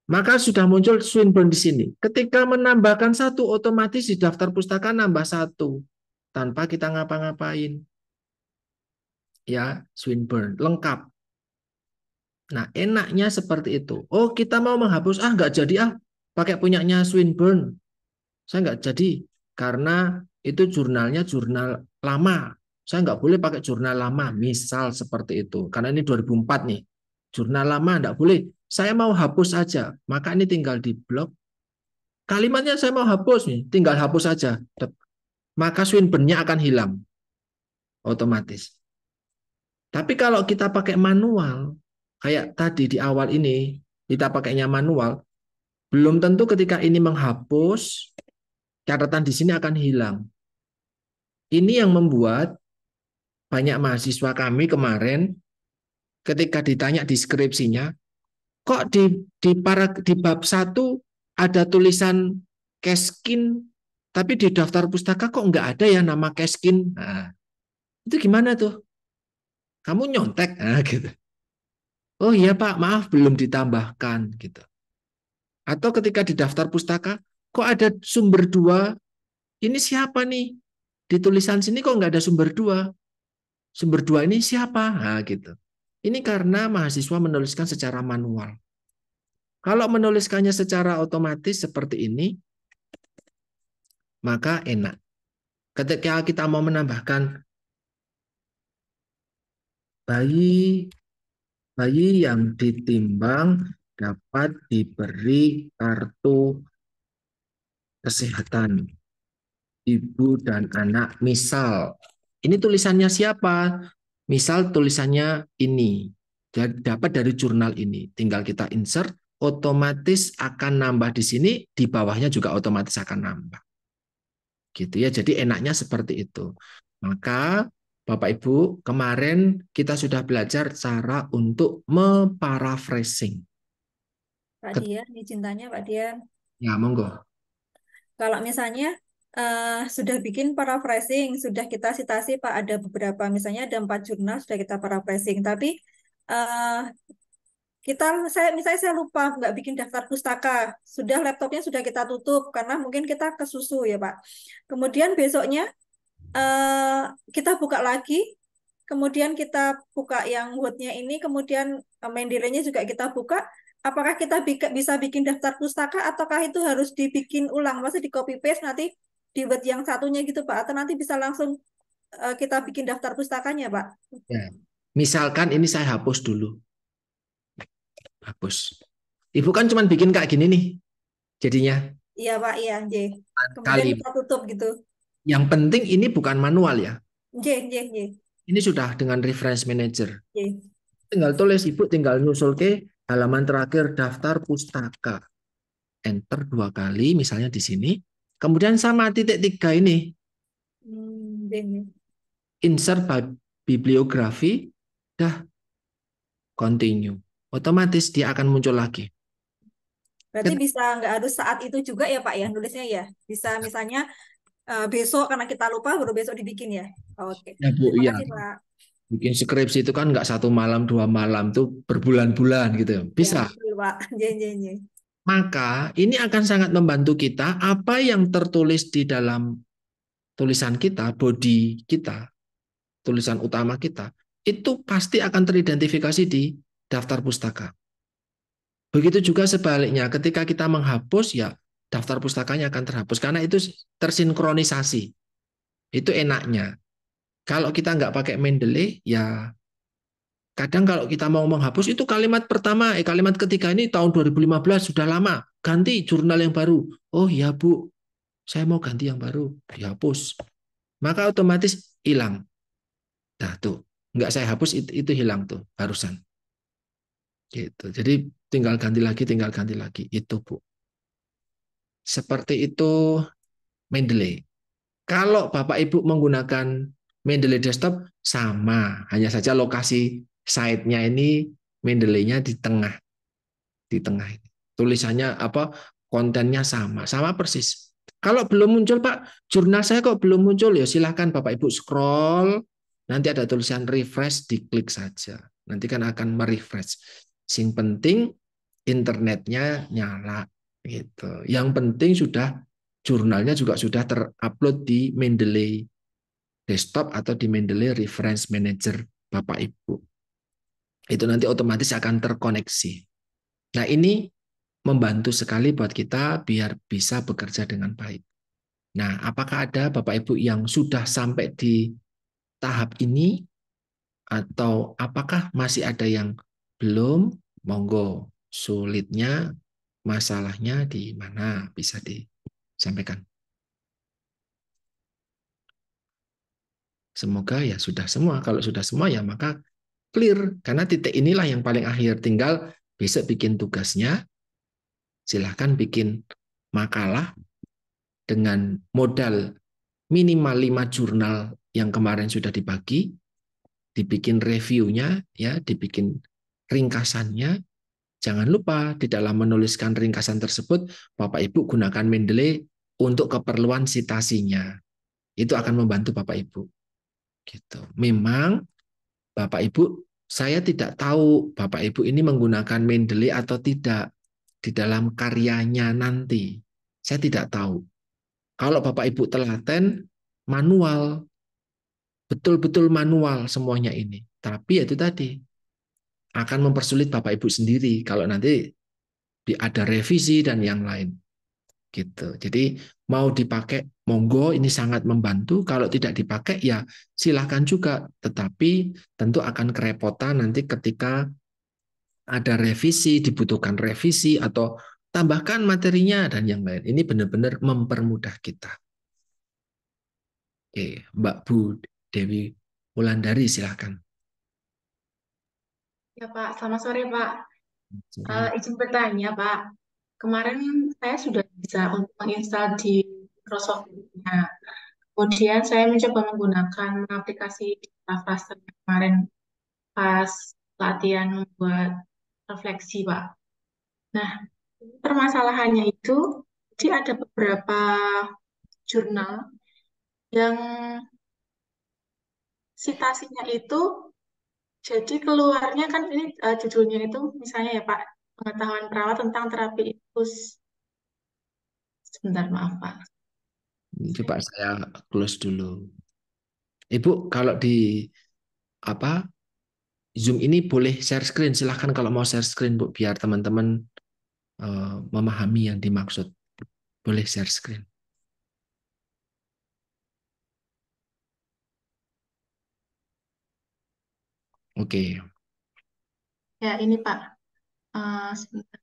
Speaker 1: Maka sudah muncul Swinburne di sini. Ketika menambahkan satu, otomatis di daftar pustaka nambah satu. Tanpa kita ngapa-ngapain. Ya, Swinburne. Lengkap. Nah, enaknya seperti itu. Oh, kita mau menghapus. Ah, nggak jadi ah. Pakai punyanya Swinburne. Saya nggak jadi. Karena itu jurnalnya jurnal lama. Saya nggak boleh pakai jurnal lama, misal seperti itu. Karena ini 2004 nih. Jurnal lama nggak boleh. Saya mau hapus aja. Maka ini tinggal di blok. Kalimatnya saya mau hapus nih, tinggal hapus aja. Maka Swinburne-nya akan hilang otomatis. Tapi kalau kita pakai manual, kayak tadi di awal ini, kita pakainya manual, belum tentu ketika ini menghapus, catatan di sini akan hilang. Ini yang membuat banyak mahasiswa kami kemarin ketika ditanya deskripsinya kok di di para di bab satu ada tulisan keskin, tapi di daftar pustaka kok nggak ada ya nama keskin. Nah, itu gimana tuh? Kamu nyontek, nah, gitu. Oh iya Pak, maaf belum ditambahkan gitu. Atau ketika di daftar pustaka, kok ada sumber dua? Ini siapa nih? Di tulisan sini kok nggak ada sumber dua? sumber dua ini siapa? Nah, gitu. Ini karena mahasiswa menuliskan secara manual. Kalau menuliskannya secara otomatis seperti ini, maka enak. Ketika kita mau menambahkan bayi bayi yang ditimbang dapat diberi kartu kesehatan ibu dan anak misal ini tulisannya siapa? Misal tulisannya ini. Dapat dari jurnal ini. Tinggal kita insert, otomatis akan nambah di sini, di bawahnya juga otomatis akan nambah. Gitu ya. Jadi enaknya seperti itu. Maka Bapak Ibu, kemarin kita sudah belajar cara untuk memparafrasing.
Speaker 5: Pak Dian, ini cintanya Pak Dian. Ya, monggo. Kalau misalnya uh, sudah bikin paraphrasing, sudah kita citasi Pak ada beberapa misalnya ada empat jurnal sudah kita paraphrasing, tapi uh, kita saya misalnya saya lupa nggak bikin daftar pustaka, sudah laptopnya sudah kita tutup karena mungkin kita kesusu ya Pak. Kemudian besoknya uh, kita buka lagi, kemudian kita buka yang wordnya ini, kemudian uh, juga kita buka, apakah kita bisa bikin daftar pustaka ataukah itu harus dibikin ulang, masih di copy paste nanti di web yang satunya gitu Pak atau nanti bisa langsung eh, kita bikin daftar pustakanya Pak?
Speaker 4: Ya.
Speaker 1: Misalkan ini saya hapus dulu. Hapus. Ibu kan cuma bikin kayak gini nih jadinya.
Speaker 5: Iya Pak, iya. J. Kali. tutup gitu.
Speaker 1: Yang penting ini bukan manual ya.
Speaker 5: J, J, J.
Speaker 1: Ini sudah dengan reference manager. J. Tinggal tulis Ibu tinggal nyusul ke halaman terakhir daftar pustaka. Enter dua kali misalnya di sini. Kemudian sama titik tiga ini. Insert bibliografi, dah continue. Otomatis dia akan muncul lagi.
Speaker 5: Berarti Ket bisa nggak harus saat itu juga ya Pak ya nulisnya ya? Bisa misalnya uh, besok karena kita lupa baru besok dibikin ya? Oh, Oke. Okay. Ya Bu, iya. Pak.
Speaker 1: Bikin skripsi itu kan nggak satu malam dua malam tuh berbulan-bulan gitu. Bisa. Ya,
Speaker 5: Pak. Jen, jen, jen
Speaker 1: maka ini akan sangat membantu kita apa yang tertulis di dalam tulisan kita, body kita, tulisan utama kita, itu pasti akan teridentifikasi di daftar pustaka. Begitu juga sebaliknya, ketika kita menghapus ya daftar pustakanya akan terhapus karena itu tersinkronisasi. Itu enaknya. Kalau kita nggak pakai Mendeley ya Kadang kalau kita mau menghapus itu kalimat pertama, eh, kalimat ketiga ini tahun 2015 sudah lama. Ganti jurnal yang baru. Oh ya Bu, saya mau ganti yang baru. Dihapus. Maka otomatis hilang. Nah tuh, nggak saya hapus itu, itu hilang tuh barusan. Gitu. Jadi tinggal ganti lagi, tinggal ganti lagi. Itu Bu. Seperti itu Mendeley. Kalau Bapak Ibu menggunakan Mendeley desktop sama, hanya saja lokasi side-nya ini Mendeley-nya di tengah. Di tengah ini. Tulisannya apa? Kontennya sama, sama persis. Kalau belum muncul Pak, jurnal saya kok belum muncul ya silahkan Bapak Ibu scroll. Nanti ada tulisan refresh, diklik saja. Nanti kan akan merefresh. Sing penting internetnya nyala gitu. Yang penting sudah jurnalnya juga sudah terupload di Mendeley desktop atau di Mendeley Reference Manager Bapak Ibu itu nanti otomatis akan terkoneksi. Nah, ini membantu sekali buat kita biar bisa bekerja dengan baik. Nah, apakah ada Bapak Ibu yang sudah sampai di tahap ini atau apakah masih ada yang belum? Monggo, sulitnya masalahnya di mana bisa disampaikan. Semoga ya sudah semua. Kalau sudah semua ya maka clear karena titik inilah yang paling akhir tinggal besok bikin tugasnya silahkan bikin makalah dengan modal minimal 5 jurnal yang kemarin sudah dibagi dibikin reviewnya ya dibikin ringkasannya jangan lupa di dalam menuliskan ringkasan tersebut Bapak Ibu gunakan Mendeley untuk keperluan sitasinya itu akan membantu Bapak Ibu gitu memang Bapak Ibu, saya tidak tahu Bapak Ibu ini menggunakan Mendeley atau tidak di dalam karyanya nanti. Saya tidak tahu. Kalau Bapak Ibu telaten, manual. Betul-betul manual semuanya ini. Tapi ya itu tadi, akan mempersulit Bapak Ibu sendiri kalau nanti ada revisi dan yang lain gitu. Jadi mau dipakai monggo ini sangat membantu, kalau tidak dipakai ya silahkan juga, tetapi tentu akan kerepotan nanti ketika ada revisi, dibutuhkan revisi atau tambahkan materinya dan yang lain. Ini benar-benar mempermudah kita. Oke, Mbak Bu Dewi Wulandari silahkan.
Speaker 3: Ya Pak, selamat sore Pak. Uh, izin bertanya Pak, Kemarin saya sudah bisa untuk menginstal di Microsoft windows Kemudian saya mencoba menggunakan aplikasi Data kemarin pas latihan buat refleksi, Pak. Nah, permasalahannya itu, jadi ada beberapa jurnal yang citasinya itu jadi keluarnya kan ini uh, judulnya itu misalnya ya Pak pengetahuan perawat tentang terapi infus. Sebentar, maaf Pak. Coba saya
Speaker 1: close dulu. Ibu, kalau di apa Zoom ini boleh share screen. Silahkan kalau mau share screen, Bu, biar teman-teman uh, memahami yang dimaksud. Boleh share screen.
Speaker 4: Oke. Okay.
Speaker 3: Ya, ini Pak. Ah, sebentar.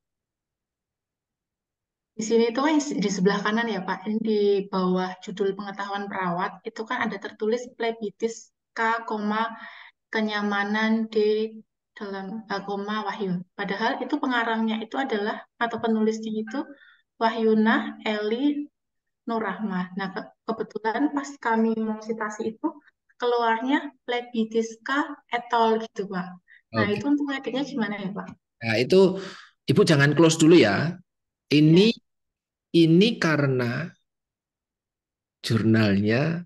Speaker 3: Di sini itu kan di sebelah kanan ya Pak, ini di bawah judul pengetahuan perawat itu kan ada tertulis plebitis K, kenyamanan D dalam eh, koma Wahyu. Padahal itu pengarangnya itu adalah atau penulisnya itu Wahyuna Eli Nurrahma. Nah, ke kebetulan pas kami mau itu keluarnya plebitis K etol gitu, Pak. Nah, okay. itu untuk ngeditnya gimana ya, Pak?
Speaker 1: Nah, itu Ibu jangan close dulu ya. Ini ya. ini karena jurnalnya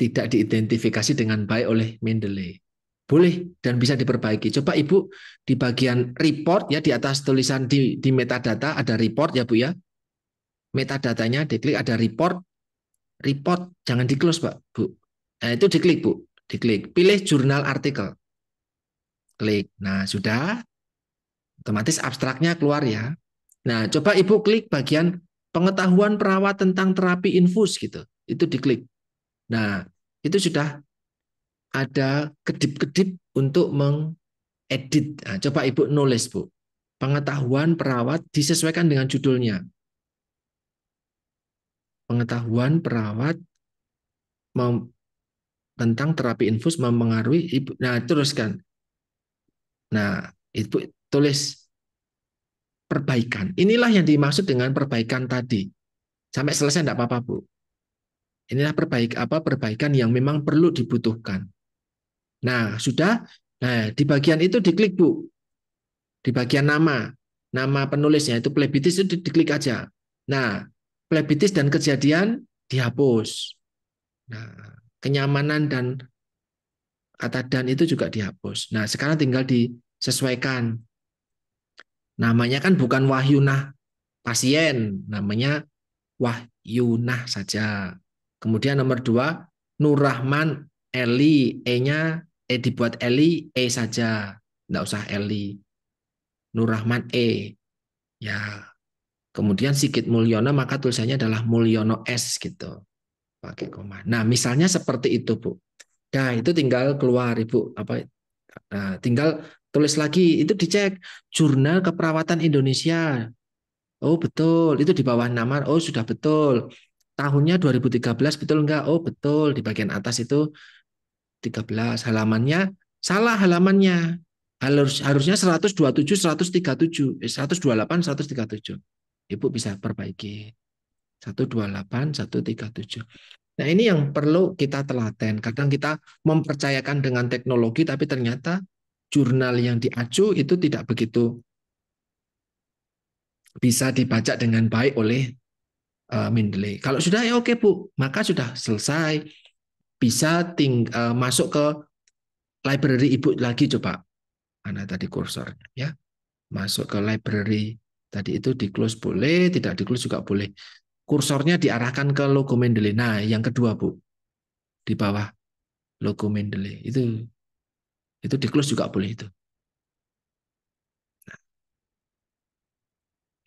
Speaker 1: tidak diidentifikasi dengan baik oleh Mendeley. Boleh dan bisa diperbaiki. Coba Ibu di bagian report ya di atas tulisan di, di metadata ada report ya Bu ya. Metadatanya diklik ada report. Report jangan di close Pak Bu. Nah, itu diklik Bu, diklik. Pilih jurnal artikel. Klik. Nah, sudah Otomatis abstraknya keluar ya. Nah, coba Ibu klik bagian pengetahuan perawat tentang terapi infus gitu. Itu diklik. Nah, itu sudah ada kedip-kedip untuk mengedit. Nah, coba Ibu nulis, Bu. Pengetahuan perawat disesuaikan dengan judulnya. Pengetahuan perawat tentang terapi infus mempengaruhi ibu. Nah, teruskan. Nah, ibu tulis perbaikan. Inilah yang dimaksud dengan perbaikan tadi. Sampai selesai tidak apa-apa, Bu. Inilah perbaik apa perbaikan yang memang perlu dibutuhkan. Nah, sudah. Nah, di bagian itu diklik, Bu. Di bagian nama, nama penulisnya itu plebitis itu diklik aja. Nah, plebitis dan kejadian dihapus. Nah, kenyamanan dan kata dan itu juga dihapus. Nah, sekarang tinggal disesuaikan Namanya kan bukan wahyunah pasien, namanya wahyunah saja. Kemudian nomor dua, Nur Rahman Eli, E-nya E dibuat Eli, E saja. Nggak usah Eli. Nur Rahman E. Ya. Kemudian Sigit Mulyono maka tulisannya adalah Mulyono S gitu. Pakai koma. Nah, misalnya seperti itu, Bu. Nah, itu tinggal keluar Ibu apa nah, tinggal Tulis lagi, itu dicek Jurnal Keperawatan Indonesia. Oh, betul. Itu di bawah nama. Oh, sudah betul. Tahunnya 2013 betul enggak? Oh, betul. Di bagian atas itu 13 halamannya salah halamannya. Harus harusnya 127 137 eh, 128 137. Ibu bisa perbaiki. 128 137. Nah, ini yang perlu kita telaten. Kadang kita mempercayakan dengan teknologi tapi ternyata jurnal yang diacu itu tidak begitu bisa dibaca dengan baik oleh uh, Mendeley. Kalau sudah ya oke Bu, maka sudah selesai. Bisa ting uh, masuk ke library ibu lagi coba. Anda tadi kursor ya. Masuk ke library tadi itu di close boleh, tidak di close juga boleh. Kursornya diarahkan ke logo Mendeley. Nah, yang kedua Bu. Di bawah logo Mendeley. Itu itu di close juga boleh itu.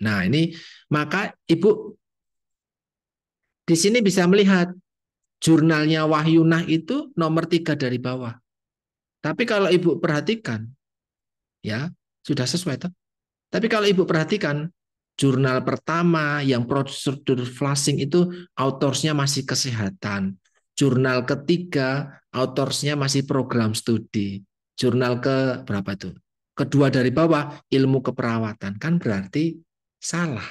Speaker 1: Nah, ini maka Ibu di sini bisa melihat jurnalnya Wahyunah itu nomor tiga dari bawah. Tapi kalau Ibu perhatikan, ya sudah sesuai. Toh? Tapi kalau Ibu perhatikan, jurnal pertama yang prosedur flushing itu autorsnya masih kesehatan. Jurnal ketiga autorsnya masih program studi jurnal ke berapa itu? Kedua dari bawah, ilmu keperawatan. Kan berarti salah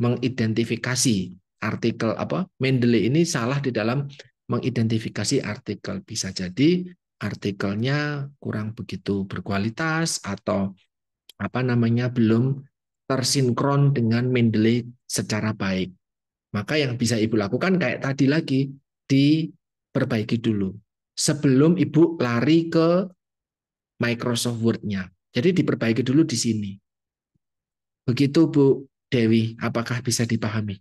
Speaker 1: mengidentifikasi artikel apa Mendeley ini salah di dalam mengidentifikasi artikel bisa jadi artikelnya kurang begitu berkualitas atau apa namanya belum tersinkron dengan Mendeley secara baik. Maka yang bisa Ibu lakukan kayak tadi lagi diperbaiki dulu sebelum Ibu lari ke Microsoft Word-nya. Jadi diperbaiki dulu di sini. Begitu Bu Dewi, apakah bisa dipahami?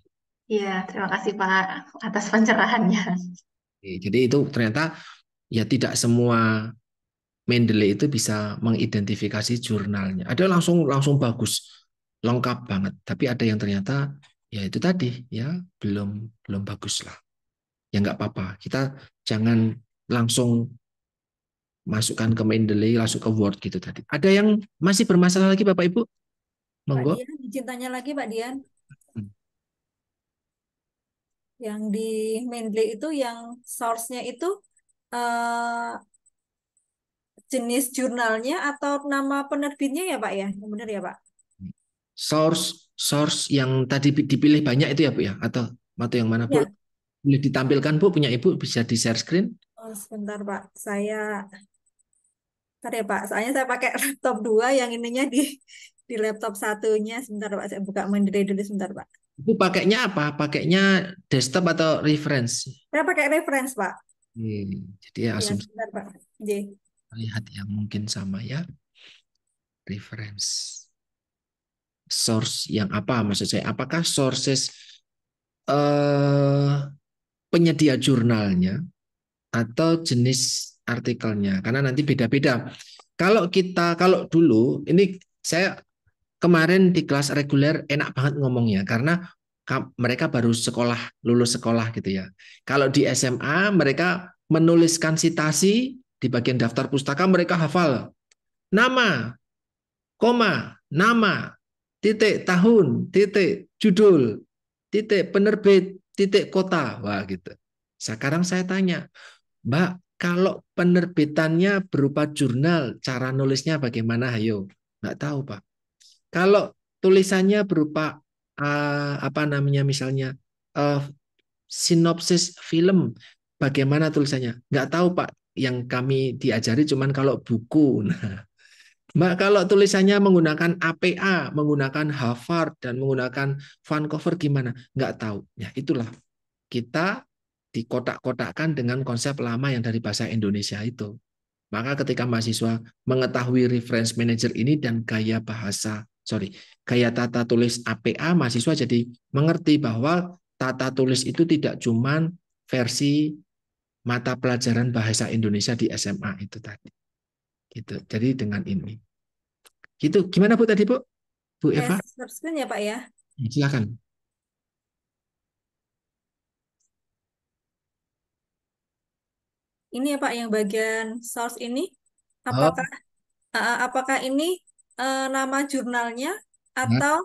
Speaker 3: Iya, terima kasih Pak atas pencerahannya.
Speaker 1: Jadi itu ternyata ya tidak semua Mendeley itu bisa mengidentifikasi jurnalnya. Ada langsung langsung bagus, lengkap banget. Tapi ada yang ternyata ya itu tadi ya belum belum bagus lah. Ya nggak apa-apa. Kita jangan langsung masukkan ke Mendeley langsung ke Word gitu tadi. Ada yang masih bermasalah lagi Bapak Ibu? Monggo.
Speaker 5: Dicintanya lagi Pak Dian. Hmm. Yang di Mendeley itu yang source-nya itu uh, jenis jurnalnya atau nama penerbitnya ya Pak ya? Yang benar ya Pak?
Speaker 1: Source source yang tadi dipilih banyak itu ya Bu ya atau atau yang mana Bu? Ya. Boleh ditampilkan Bu punya Ibu bisa di share screen?
Speaker 5: Oh, sebentar Pak, saya Ntar ya Pak, soalnya saya pakai laptop dua yang ininya di di laptop satunya. Sebentar Pak, saya buka mandiri dulu sebentar Pak.
Speaker 1: Itu pakainya apa? Pakainya desktop atau reference?
Speaker 5: Saya pakai reference
Speaker 4: Pak.
Speaker 1: jadi ya, iya, asumsi. Ya,
Speaker 4: sebentar Pak. Jadi.
Speaker 1: Lihat yang mungkin sama ya. Reference. Source yang apa maksud saya? Apakah sources uh, penyedia jurnalnya atau jenis artikelnya karena nanti beda-beda. Kalau kita kalau dulu ini saya kemarin di kelas reguler enak banget ngomongnya karena mereka baru sekolah lulus sekolah gitu ya. Kalau di SMA mereka menuliskan sitasi di bagian daftar pustaka mereka hafal nama, koma, nama, titik tahun, titik judul, titik penerbit, titik kota. Wah gitu. Sekarang saya tanya, Mbak, kalau penerbitannya berupa jurnal, cara nulisnya bagaimana? Ayo, nggak tahu pak. Kalau tulisannya berupa uh, apa namanya misalnya uh, sinopsis film, bagaimana tulisannya? Nggak tahu pak. Yang kami diajari cuman kalau buku. Nah, Mbak, kalau tulisannya menggunakan APA, menggunakan Harvard, dan menggunakan Vancouver, gimana? Nggak tahu. Ya, itulah. Kita dikotak-kotakkan dengan konsep lama yang dari bahasa Indonesia itu. Maka ketika mahasiswa mengetahui reference manager ini dan gaya bahasa, sorry, gaya tata tulis APA, mahasiswa jadi mengerti bahwa tata tulis itu tidak cuma versi mata pelajaran bahasa Indonesia di SMA itu tadi. Gitu. Jadi dengan ini. Gitu. Gimana Bu tadi, Bu? Bu Eva?
Speaker 5: Ya, ya Pak ya. Silakan. ini ya Pak yang bagian source ini apakah oh. apakah ini uh, nama jurnalnya hmm. atau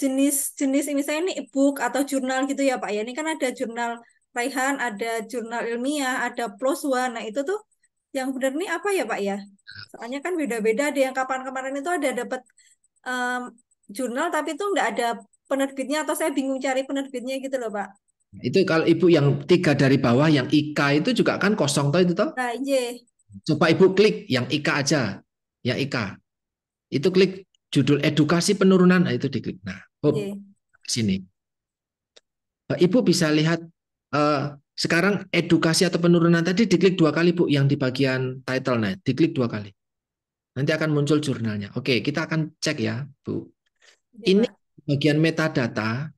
Speaker 5: jenis-jenis ini saya ini e-book atau jurnal gitu ya Pak ya ini kan ada jurnal Raihan ada jurnal ilmiah ada plus one nah itu tuh yang benar ini apa ya Pak ya soalnya kan beda-beda ada yang kapan kemarin itu ada dapat um, jurnal tapi itu nggak ada penerbitnya atau saya bingung cari penerbitnya gitu loh Pak
Speaker 1: itu kalau ibu yang tiga dari bawah yang IK itu juga kan kosong toh itu toh? Nah, iya. Coba ibu klik yang IK aja, ya IK. Itu klik judul edukasi penurunan, nah, itu diklik. Nah, hop, iya. sini. Nah, ibu bisa lihat uh, sekarang edukasi atau penurunan tadi diklik dua kali bu yang di bagian title nah, diklik dua kali. Nanti akan muncul jurnalnya. Oke, kita akan cek ya bu. Iya, Ini bagian metadata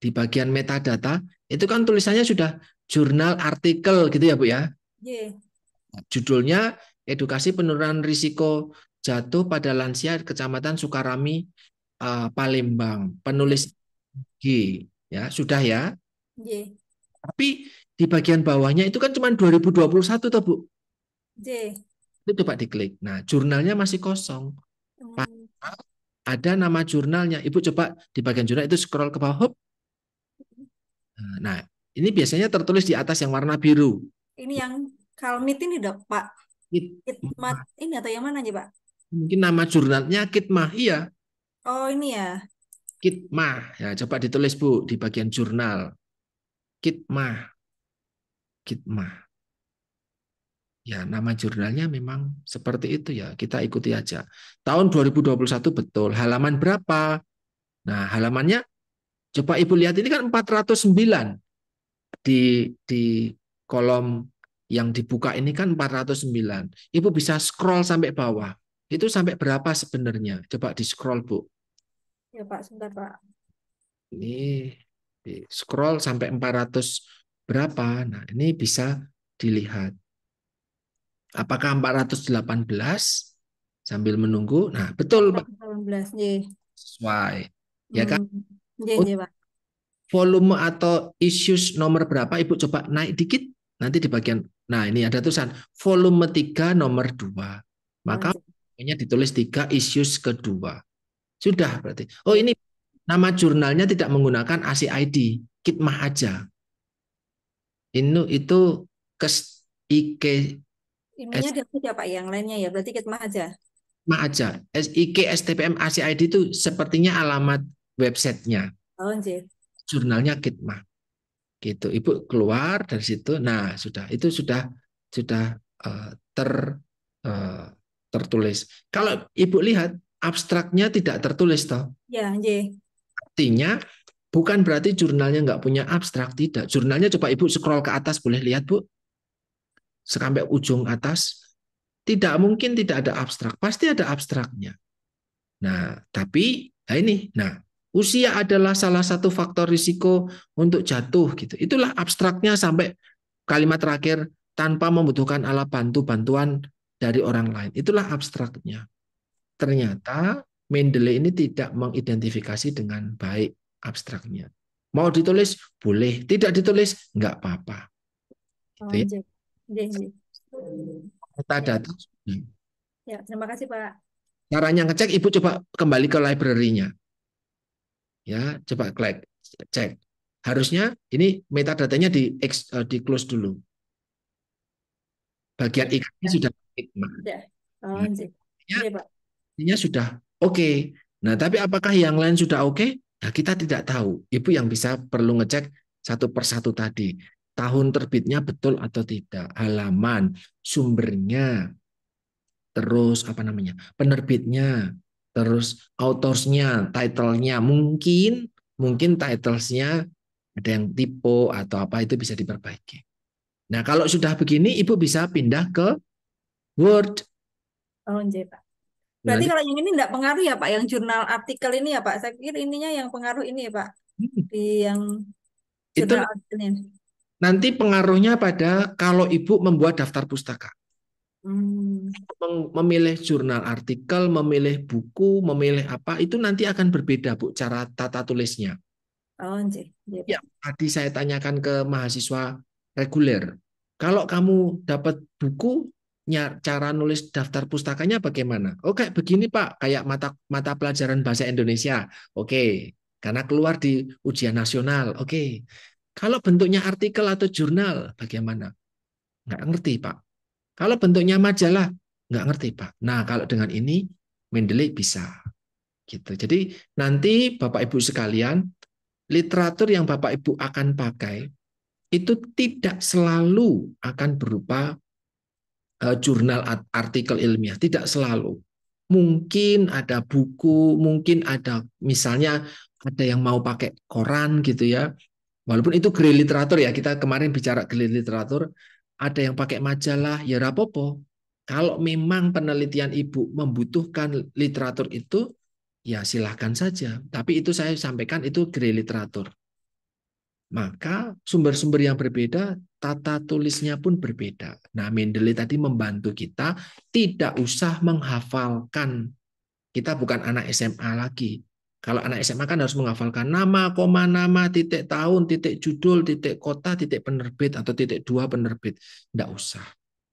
Speaker 1: di bagian metadata itu kan tulisannya sudah jurnal artikel gitu ya Bu ya. Yeah. Iya. Judulnya edukasi penurunan risiko jatuh pada lansia Kecamatan Sukarami uh, Palembang. Penulis G ya sudah ya. Yeah. Tapi di bagian bawahnya itu kan cuma 2021 toh Bu. Yeah. Itu coba diklik. Nah, jurnalnya masih kosong. Oh. Ada nama jurnalnya. Ibu coba di bagian jurnal itu scroll ke bawah, hop, Eh, nah, ini biasanya tertulis di atas yang warna biru.
Speaker 5: Ini yang kalmit ini dok, Pak. Kit, Kitmat ini atau yang mana aja, Pak?
Speaker 1: Mungkin nama jurnalnya Kitmah, iya.
Speaker 5: Oh, ini ya.
Speaker 1: Kitmah. Ya, coba ditulis, Bu, di bagian jurnal. Kitmah. Kitmah. Ya, nama jurnalnya memang seperti itu ya. Kita ikuti aja. Tahun 2021 betul. Halaman berapa? Nah, halamannya Coba Ibu lihat ini kan 409 di di kolom yang dibuka ini kan 409. Ibu bisa scroll sampai bawah. Itu sampai berapa sebenarnya? Coba di-scroll, Bu.
Speaker 5: Ya, Pak, sebentar, Pak.
Speaker 1: Ini di scroll sampai 400 berapa? Nah, ini bisa dilihat. Apakah 418 sambil menunggu? Nah, betul, Pak.
Speaker 5: 418,
Speaker 1: Sesuai. Ya kan?
Speaker 5: Hmm. Iya, oh. iya,
Speaker 1: volume atau issues nomor berapa Ibu coba naik dikit nanti di bagian nah ini ada tulisan volume 3 nomor 2. Maka namanya ditulis 3 issues kedua. Sudah berarti. Oh ini nama jurnalnya tidak menggunakan ACID, Kitmah aja. Ini itu ke IK
Speaker 5: Ilmunya ada ya, Pak yang lainnya ya, berarti Kitmah aja.
Speaker 1: mah aja. SIK STPM ACID itu sepertinya alamat websitenya. Oh, Jurnalnya Kitma, Gitu. Ibu keluar dari situ. Nah, sudah itu sudah sudah uh, ter uh, tertulis. Kalau Ibu lihat abstraknya tidak tertulis toh? Ya, Artinya bukan berarti jurnalnya nggak punya abstrak tidak. Jurnalnya coba Ibu scroll ke atas boleh lihat, Bu. Sampai ujung atas tidak mungkin tidak ada abstrak, pasti ada abstraknya. Nah, tapi nah ini, nah Usia adalah salah satu faktor risiko untuk jatuh gitu. Itulah abstraknya sampai kalimat terakhir tanpa membutuhkan alat bantu bantuan dari orang lain. Itulah abstraknya. Ternyata Mendeley ini tidak mengidentifikasi dengan baik abstraknya. Mau ditulis boleh, tidak ditulis nggak apa-apa.
Speaker 4: Oh, gitu
Speaker 5: ya.
Speaker 1: Data ya. data. Hmm.
Speaker 5: Ya, terima kasih Pak.
Speaker 1: Caranya ngecek Ibu coba kembali ke library-nya. Ya, coba klik cek. Harusnya ini metadatanya di eh, di close dulu. Bagian ikannya sudah oh,
Speaker 4: ya. Oh, nah,
Speaker 1: ya, sudah oke. Okay. Nah, tapi apakah yang lain sudah oke? Okay? Ya, nah, kita tidak tahu. Ibu yang bisa perlu ngecek satu persatu tadi. Tahun terbitnya betul atau tidak, halaman, sumbernya, terus apa namanya, penerbitnya, terus autorsnya, titlenya mungkin mungkin titlesnya ada yang tipe atau apa itu bisa diperbaiki. Nah kalau sudah begini ibu bisa pindah ke Word. Oh, enggak, Pak. Nah, Berarti kalau
Speaker 5: yang ini tidak pengaruh ya Pak, yang jurnal artikel ini ya Pak. Saya pikir ininya yang pengaruh ini ya Pak. Hmm. Di yang jurnal itu artikelnya.
Speaker 1: nanti pengaruhnya pada kalau ibu membuat daftar pustaka.
Speaker 4: Hmm.
Speaker 1: Memilih jurnal artikel, memilih buku, memilih apa itu nanti akan berbeda bu cara tata tulisnya.
Speaker 5: Oh, enggak. Iya, ya,
Speaker 1: tadi saya tanyakan ke mahasiswa reguler. Kalau kamu dapat buku, cara nulis daftar pustakanya bagaimana? Oke, oh, begini Pak, kayak mata mata pelajaran bahasa Indonesia. Oke, karena keluar di ujian nasional. Oke. Kalau bentuknya artikel atau jurnal bagaimana? Nggak ngerti, Pak kalau bentuknya majalah, nggak ngerti Pak. Nah kalau dengan ini, Mendeley bisa. gitu. Jadi nanti Bapak Ibu sekalian, literatur yang Bapak Ibu akan pakai, itu tidak selalu akan berupa eh, jurnal artikel ilmiah, tidak selalu. Mungkin ada buku, mungkin ada misalnya ada yang mau pakai koran gitu ya. Walaupun itu grey literatur ya, kita kemarin bicara grey literatur, ada yang pakai majalah, ya rapopo. Kalau memang penelitian Ibu membutuhkan literatur itu, ya silahkan saja. Tapi itu saya sampaikan itu grey literatur. Maka sumber-sumber yang berbeda, tata tulisnya pun berbeda. Nah, Mendeley tadi membantu kita tidak usah menghafalkan. Kita bukan anak SMA lagi. Kalau anak SMA kan harus menghafalkan nama, koma nama, titik tahun, titik judul, titik kota, titik penerbit atau titik dua penerbit. Tidak usah.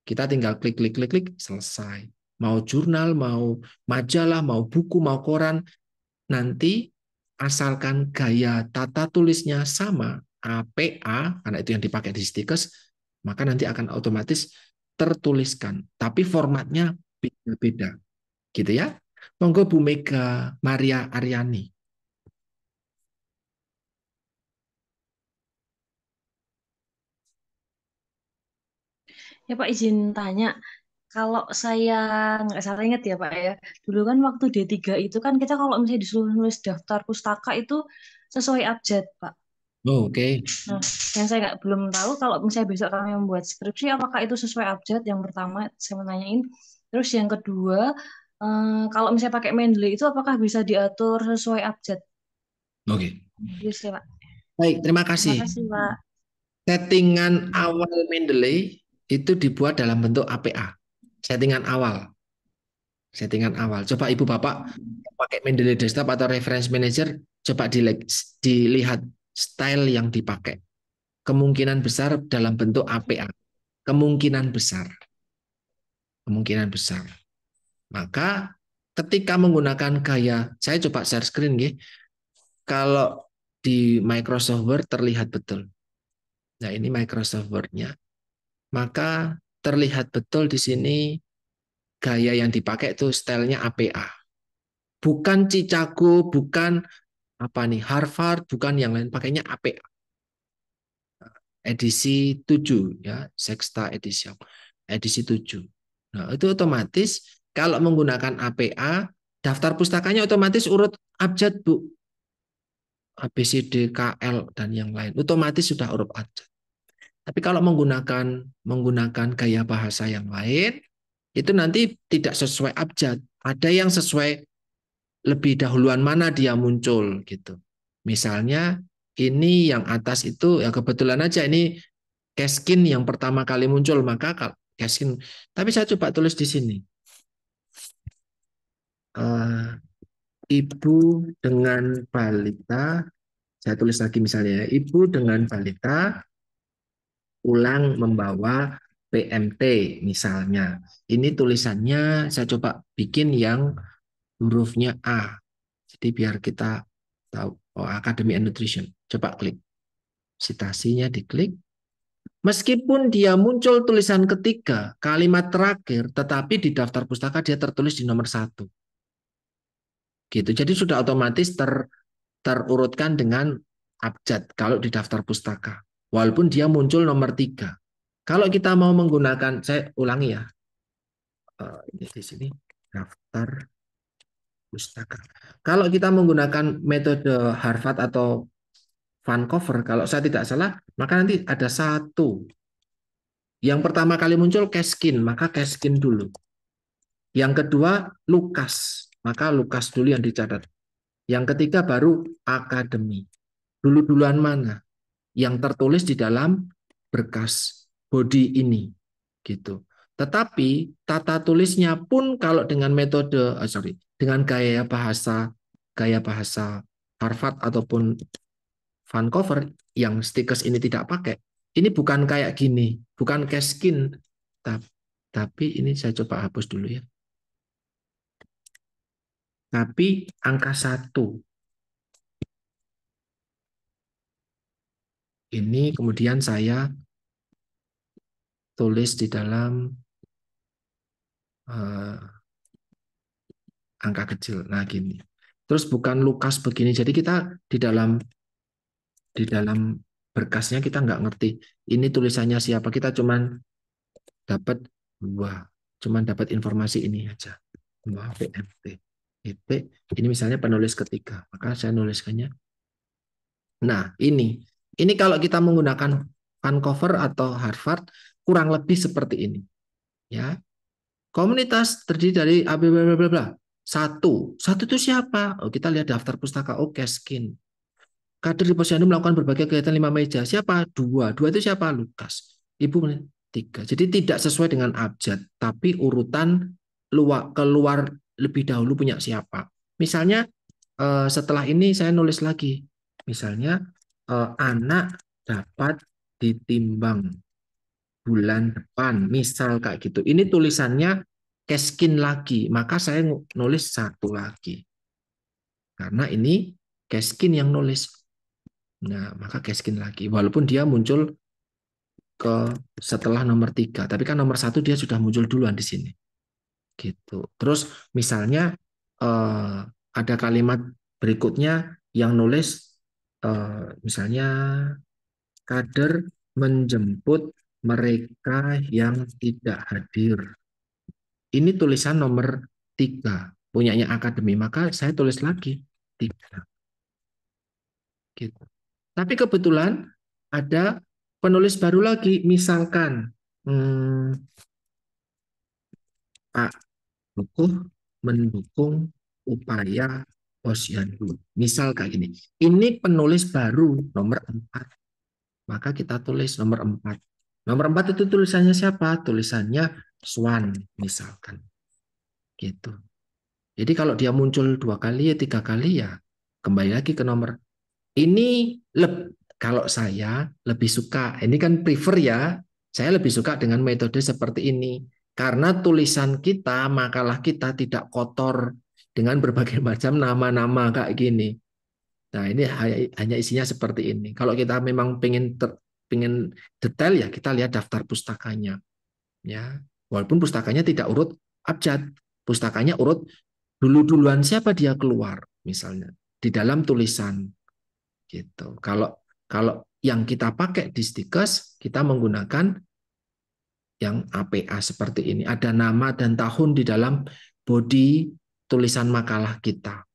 Speaker 1: Kita tinggal klik klik klik klik selesai. Mau jurnal, mau majalah, mau buku, mau koran, nanti asalkan gaya tata tulisnya sama APA karena itu yang dipakai di stikers, maka nanti akan otomatis tertuliskan. Tapi formatnya beda-beda. Gitu ya. Monggo Bu Mega Maria Aryani.
Speaker 4: Ya Pak izin tanya, kalau saya nggak salah ingat ya Pak ya, dulu kan waktu D3 itu kan kita kalau misalnya disuruh nulis daftar pustaka itu sesuai abjad Pak.
Speaker 1: Oh, Oke. Okay. Nah,
Speaker 4: yang saya nggak belum tahu kalau misalnya besok kami membuat skripsi, apakah itu sesuai abjad? Yang pertama saya menanyain. Terus yang kedua, Eh, kalau misalnya pakai Mendeley itu apakah bisa diatur sesuai abjad? Oke. Okay. Yes, ya,
Speaker 1: Baik, terima kasih. Terima kasih, Pak. Settingan awal Mendeley itu dibuat dalam bentuk APA. Settingan awal. Settingan awal. Coba Ibu Bapak pakai Mendeley Desktop atau Reference Manager, coba dilihat style yang dipakai. Kemungkinan besar dalam bentuk APA. Kemungkinan besar. Kemungkinan besar. Maka ketika menggunakan gaya, saya coba share screen nggih. Kalau di Microsoft Word terlihat betul. Nah, ini Microsoft Word-nya. Maka terlihat betul di sini gaya yang dipakai itu stylenya APA. Bukan Chicago, bukan apa nih Harvard, bukan yang lain, pakainya APA. Edisi 7 ya, sexta edisi. Edisi 7. Nah, itu otomatis kalau menggunakan APA, daftar pustakanya otomatis urut abjad, Bu. ABCD, KL, dan yang lain. Otomatis sudah urut abjad. Tapi kalau menggunakan menggunakan gaya bahasa yang lain, itu nanti tidak sesuai abjad. Ada yang sesuai lebih dahuluan mana dia muncul gitu. Misalnya ini yang atas itu ya kebetulan aja ini Keskin yang pertama kali muncul maka Keskin tapi saya coba tulis di sini uh, ibu dengan balita, saya tulis lagi misalnya, ya, ibu dengan balita pulang membawa PMT misalnya. Ini tulisannya saya coba bikin yang hurufnya A. Jadi biar kita tahu. Oh, Academy and Nutrition. Coba klik. Citasinya diklik. Meskipun dia muncul tulisan ketiga, kalimat terakhir, tetapi di daftar pustaka dia tertulis di nomor satu. Gitu. Jadi sudah otomatis ter, terurutkan dengan abjad kalau di daftar pustaka. Walaupun dia muncul nomor tiga. Kalau kita mau menggunakan, saya ulangi ya. Eh, ini di sini,
Speaker 3: daftar
Speaker 1: pustaka. Kalau kita menggunakan metode Harvard atau Vancouver kalau saya tidak salah, maka nanti ada satu. Yang pertama kali muncul Keskin, maka Keskin dulu. Yang kedua Lukas. Maka Lukas dulu yang dicatat. Yang ketiga baru akademi. Dulu-duluan mana? Yang tertulis di dalam berkas body ini. gitu. Tetapi tata tulisnya pun kalau dengan metode, oh sorry, dengan gaya bahasa, gaya bahasa Harvard ataupun Vancouver yang stikers ini tidak pakai, ini bukan kayak gini, bukan skin, tapi ini saya coba hapus dulu ya tapi angka satu ini kemudian saya tulis di dalam uh, angka kecil. Nah, gini. Terus bukan Lukas begini. Jadi kita di dalam di dalam berkasnya kita nggak ngerti ini tulisannya siapa. Kita cuman dapat dua, cuman dapat informasi ini aja. Maaf, PMT. IP ini misalnya penulis ketiga maka saya nuliskannya nah ini ini kalau kita menggunakan Vancouver atau Harvard kurang lebih seperti ini ya komunitas terdiri dari bla satu satu itu siapa oh, kita lihat daftar pustaka oke oh, skin kader di posyandu melakukan berbagai kegiatan lima meja siapa dua dua itu siapa Lukas ibu tiga jadi tidak sesuai dengan abjad tapi urutan luar keluar lebih dahulu punya siapa. Misalnya eh, setelah ini saya nulis lagi. Misalnya eh, anak dapat ditimbang bulan depan. Misal kayak gitu. Ini tulisannya keskin lagi. Maka saya nulis satu lagi. Karena ini keskin yang nulis. Nah, maka keskin lagi. Walaupun dia muncul ke setelah nomor tiga. Tapi kan nomor satu dia sudah muncul duluan di sini gitu. Terus misalnya uh, ada kalimat berikutnya yang nulis uh, misalnya kader menjemput mereka yang tidak hadir. Ini tulisan nomor tiga punyanya akademi maka saya tulis lagi tiga. Gitu. Tapi kebetulan ada penulis baru lagi misalkan hmm, Pak Rukuh mendukung upaya posyandu. Misal kayak gini. Ini penulis baru nomor 4. Maka kita tulis nomor 4. Nomor 4 itu tulisannya siapa? Tulisannya Swan misalkan. Gitu. Jadi kalau dia muncul dua kali ya tiga kali ya kembali lagi ke nomor. Ini leb, kalau saya lebih suka, ini kan prefer ya, saya lebih suka dengan metode seperti ini. Karena tulisan kita, makalah kita tidak kotor dengan berbagai macam nama-nama kayak gini. Nah ini hanya isinya seperti ini. Kalau kita memang pengen ter, pengen detail ya kita lihat daftar pustakanya. Ya, walaupun pustakanya tidak urut abjad, pustakanya urut dulu-duluan siapa dia keluar misalnya di dalam tulisan gitu. Kalau kalau yang kita pakai di stikers kita menggunakan yang APA seperti ini. Ada nama dan tahun di dalam body tulisan makalah kita.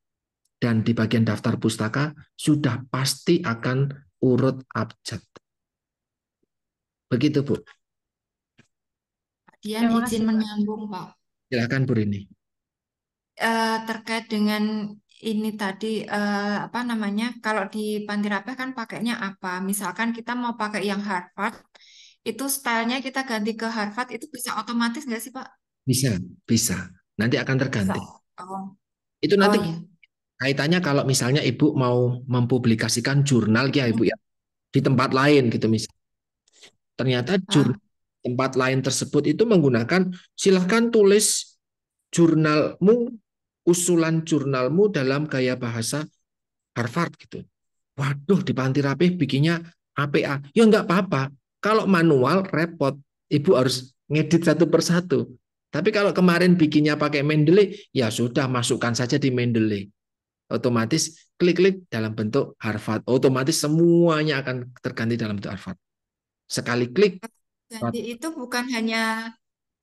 Speaker 1: Dan di bagian daftar pustaka sudah pasti akan urut abjad. Begitu, Bu.
Speaker 4: Dia izin menyambung, Pak.
Speaker 1: Silakan Bu Rini.
Speaker 4: Uh,
Speaker 5: terkait dengan ini tadi uh, apa namanya? Kalau di Pantirapeh kan pakainya apa? Misalkan kita mau pakai yang Harvard, itu stylenya kita ganti ke Harvard itu bisa otomatis nggak sih Pak?
Speaker 1: Bisa, bisa. Nanti akan terganti. Oh. Itu nanti oh, iya. kaitannya kalau misalnya Ibu mau mempublikasikan jurnal ya Ibu ya di tempat lain gitu misal. Ternyata ah. jurnal ah. tempat lain tersebut itu menggunakan silahkan tulis jurnalmu usulan jurnalmu dalam gaya bahasa Harvard gitu. Waduh di Panti Rapih bikinnya APA. Ya nggak apa-apa, kalau manual repot, ibu harus ngedit satu persatu. Tapi kalau kemarin bikinnya pakai Mendeley, ya sudah masukkan saja di Mendeley. Otomatis klik-klik dalam bentuk Harvard. Otomatis semuanya akan terganti dalam bentuk Harvard. Sekali klik. Jadi
Speaker 5: itu bukan hanya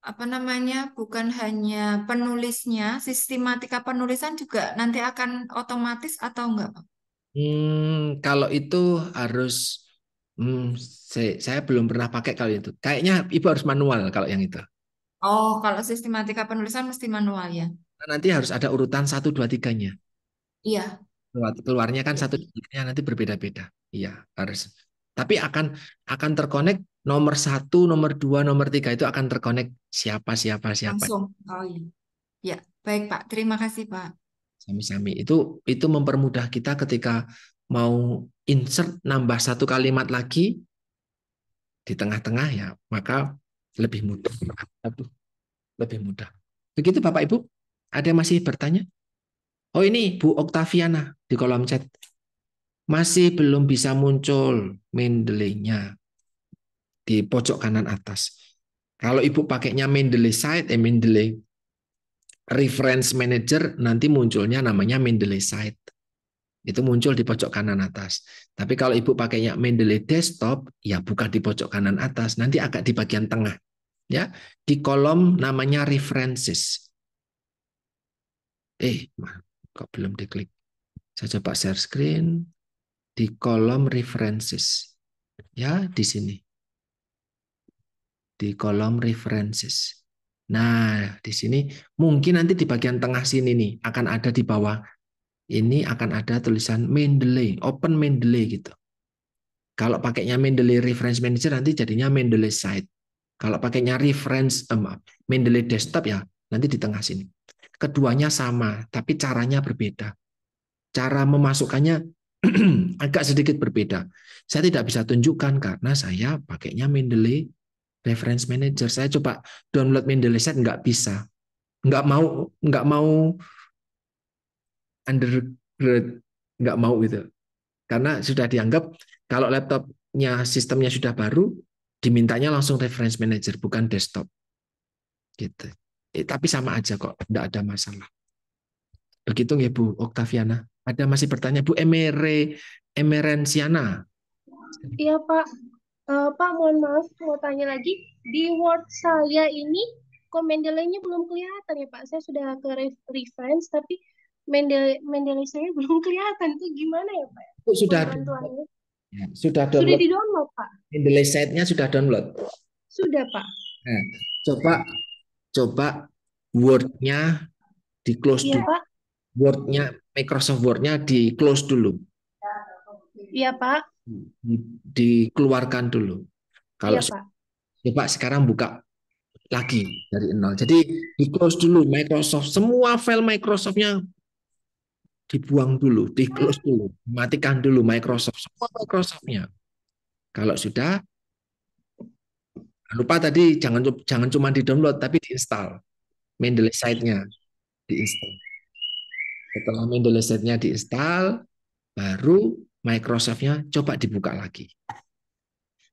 Speaker 5: apa namanya bukan hanya penulisnya sistematika penulisan juga nanti akan otomatis atau enggak
Speaker 1: Hmm, kalau itu harus Hmm, saya, saya belum pernah pakai kalau itu. Kayaknya ibu harus manual kalau yang itu.
Speaker 5: Oh, kalau sistematika penulisan mesti manual ya. Nah,
Speaker 1: nanti harus ada urutan satu dua tiganya. Iya. Keluar, keluarnya kan iya. satu tiganya nanti berbeda-beda. Iya, harus. Tapi akan akan terkonek nomor satu, nomor dua, nomor tiga itu akan terkonek siapa siapa siapa. Langsung.
Speaker 5: Oh iya. Ya, baik Pak. Terima kasih
Speaker 3: Pak.
Speaker 1: Sami-sami. Itu itu mempermudah kita ketika mau insert nambah satu kalimat lagi di tengah-tengah ya, maka lebih mudah. Lebih mudah. Begitu Bapak Ibu, ada yang masih bertanya? Oh ini Bu Oktaviana di kolom chat. Masih belum bisa muncul mendelenya di pojok kanan atas. Kalau Ibu pakainya Mendeley site, eh Mendeley reference manager, nanti munculnya namanya Mendeley site itu muncul di pojok kanan atas. Tapi kalau ibu pakainya Mendeley desktop, ya bukan di pojok kanan atas, nanti agak di bagian tengah. Ya, di kolom namanya references. Eh, kok belum diklik. Saya coba share screen di kolom references. Ya, di sini. Di kolom references. Nah, di sini mungkin nanti di bagian tengah sini nih akan ada di bawah ini akan ada tulisan Mendeley, open Mendeley gitu. Kalau pakainya Mendeley Reference Manager nanti jadinya Mendeley Site. Kalau pakainya reference eh, maaf, Mendeley Desktop ya nanti di tengah sini. Keduanya sama, tapi caranya berbeda. Cara memasukkannya agak sedikit berbeda. Saya tidak bisa tunjukkan karena saya pakainya Mendeley Reference Manager. Saya coba download Mendeley Site nggak bisa. Nggak mau nggak mau Undergrade nggak mau gitu. Karena sudah dianggap kalau laptopnya sistemnya sudah baru, dimintanya langsung reference manager bukan desktop. Gitu. Eh, tapi sama aja kok, tidak ada masalah. Begitu ya Bu Oktaviana. Ada masih bertanya Bu Emere Emerensiana.
Speaker 4: Iya Pak. Uh, Pak mohon maaf mau tanya lagi di Word saya ini komen belum kelihatan ya Pak. Saya sudah ke reference tapi Mendel Mendelisanya belum kelihatan tuh gimana ya Pak? Oh, sudah
Speaker 1: Ya, sudah download. Sudah di
Speaker 4: download Pak.
Speaker 1: nya sudah download. Sudah Pak. Nah, coba coba nya di close iya, dulu. Pak. Wordnya Microsoft Word nya di close dulu. Iya Pak. Di, dikeluarkan dulu. Kalau iya, Pak. coba sekarang buka lagi dari nol. Jadi di close dulu Microsoft semua file Microsoftnya dibuang dulu, di close dulu, matikan dulu Microsoft, semua Microsoftnya. Kalau sudah, lupa tadi jangan jangan cuma di download tapi diinstal Mendeley site-nya diinstal. Setelah Mendeley site-nya diinstal, baru Microsoft-nya coba dibuka lagi.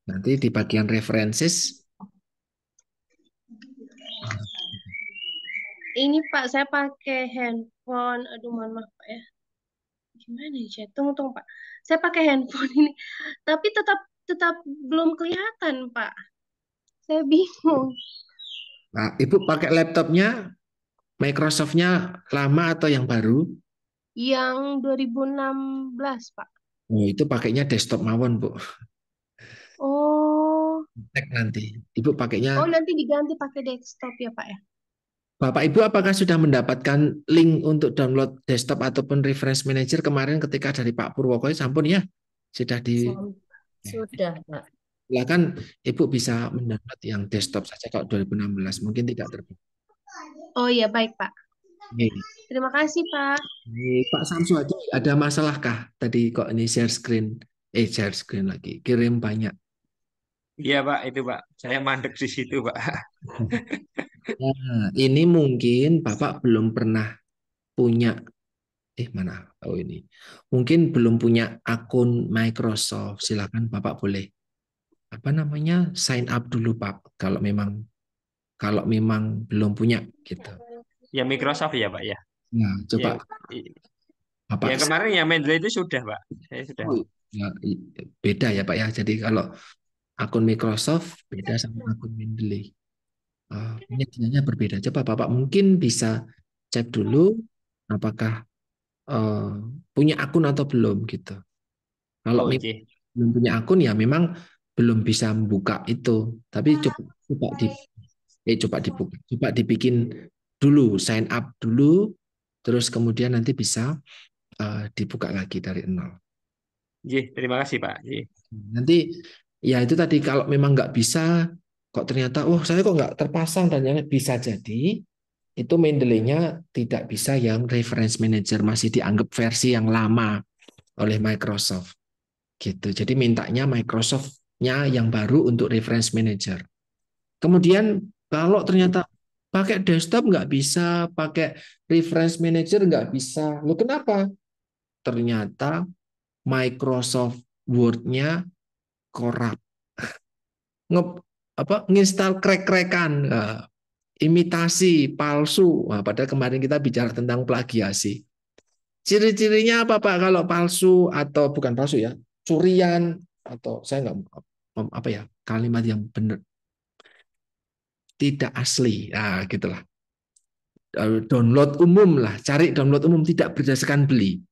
Speaker 1: Nanti di bagian references
Speaker 4: Ini Pak, saya pakai handphone. Aduh, mohon maaf Pak ya. Gimana ya? Tunggu, tunggu Pak. Saya pakai handphone ini, tapi tetap tetap belum kelihatan Pak. Saya bingung.
Speaker 1: Nah, Ibu pakai laptopnya, Microsoftnya lama atau yang baru?
Speaker 4: Yang 2016 Pak.
Speaker 1: Oh, itu pakainya desktop mawon Bu.
Speaker 4: Oh.
Speaker 1: nanti. Ibu pakainya. Oh
Speaker 4: nanti diganti pakai desktop ya Pak ya?
Speaker 1: Bapak Ibu apakah sudah mendapatkan link untuk download desktop ataupun reference manager kemarin ketika dari Pak Purwoko sampun ya? Sudah di
Speaker 4: Sudah, Pak.
Speaker 1: Silakan Ibu bisa mendapat yang desktop saja kalau 2016 mungkin tidak terbuka.
Speaker 4: Oh ya, baik, Pak. Terima kasih, Pak.
Speaker 1: Baik, Pak Samsu ada masalahkah tadi kok ini share screen? Eh, share screen lagi. Kirim banyak.
Speaker 6: Iya, Pak, itu, Pak. Saya mandek di situ, Pak.
Speaker 1: Nah, ini mungkin Bapak belum pernah punya eh mana tahu oh, ini. Mungkin belum punya akun Microsoft. Silakan Bapak boleh apa namanya? sign up dulu Pak kalau memang kalau memang belum punya
Speaker 6: gitu. Ya Microsoft ya Pak ya.
Speaker 1: Nah, coba.
Speaker 6: Ya, Bapak ya kemarin ya Mendel itu sudah Pak. Saya sudah. Oh,
Speaker 1: ya, beda ya Pak ya. Jadi kalau akun Microsoft beda sama akun Mendeley. Uh, berbeda. Coba Bapak mungkin bisa cek dulu apakah uh, punya akun atau belum gitu. Kalau oh, okay. belum punya akun ya memang belum bisa membuka itu. Tapi ah, coba coba di eh coba dibuka, coba dibikin dulu, sign up dulu, terus kemudian nanti bisa uh, dibuka lagi dari nol.
Speaker 4: Yeah, terima kasih Pak. Yeah.
Speaker 1: Nanti ya itu tadi kalau memang nggak bisa kok ternyata oh saya kok nggak terpasang dan yang bisa jadi itu mendeley tidak bisa yang reference manager masih dianggap versi yang lama oleh Microsoft gitu jadi mintanya Microsoftnya yang baru untuk reference manager kemudian kalau ternyata pakai desktop nggak bisa pakai reference manager nggak bisa lo kenapa ternyata Microsoft Word-nya korup apa nginstal krek-krekan ya. imitasi palsu nah, padahal kemarin kita bicara tentang plagiasi ciri-cirinya apa pak kalau palsu atau bukan palsu ya curian atau saya nggak apa ya kalimat yang benar tidak asli nah gitulah eh, download umum lah cari download umum tidak berdasarkan beli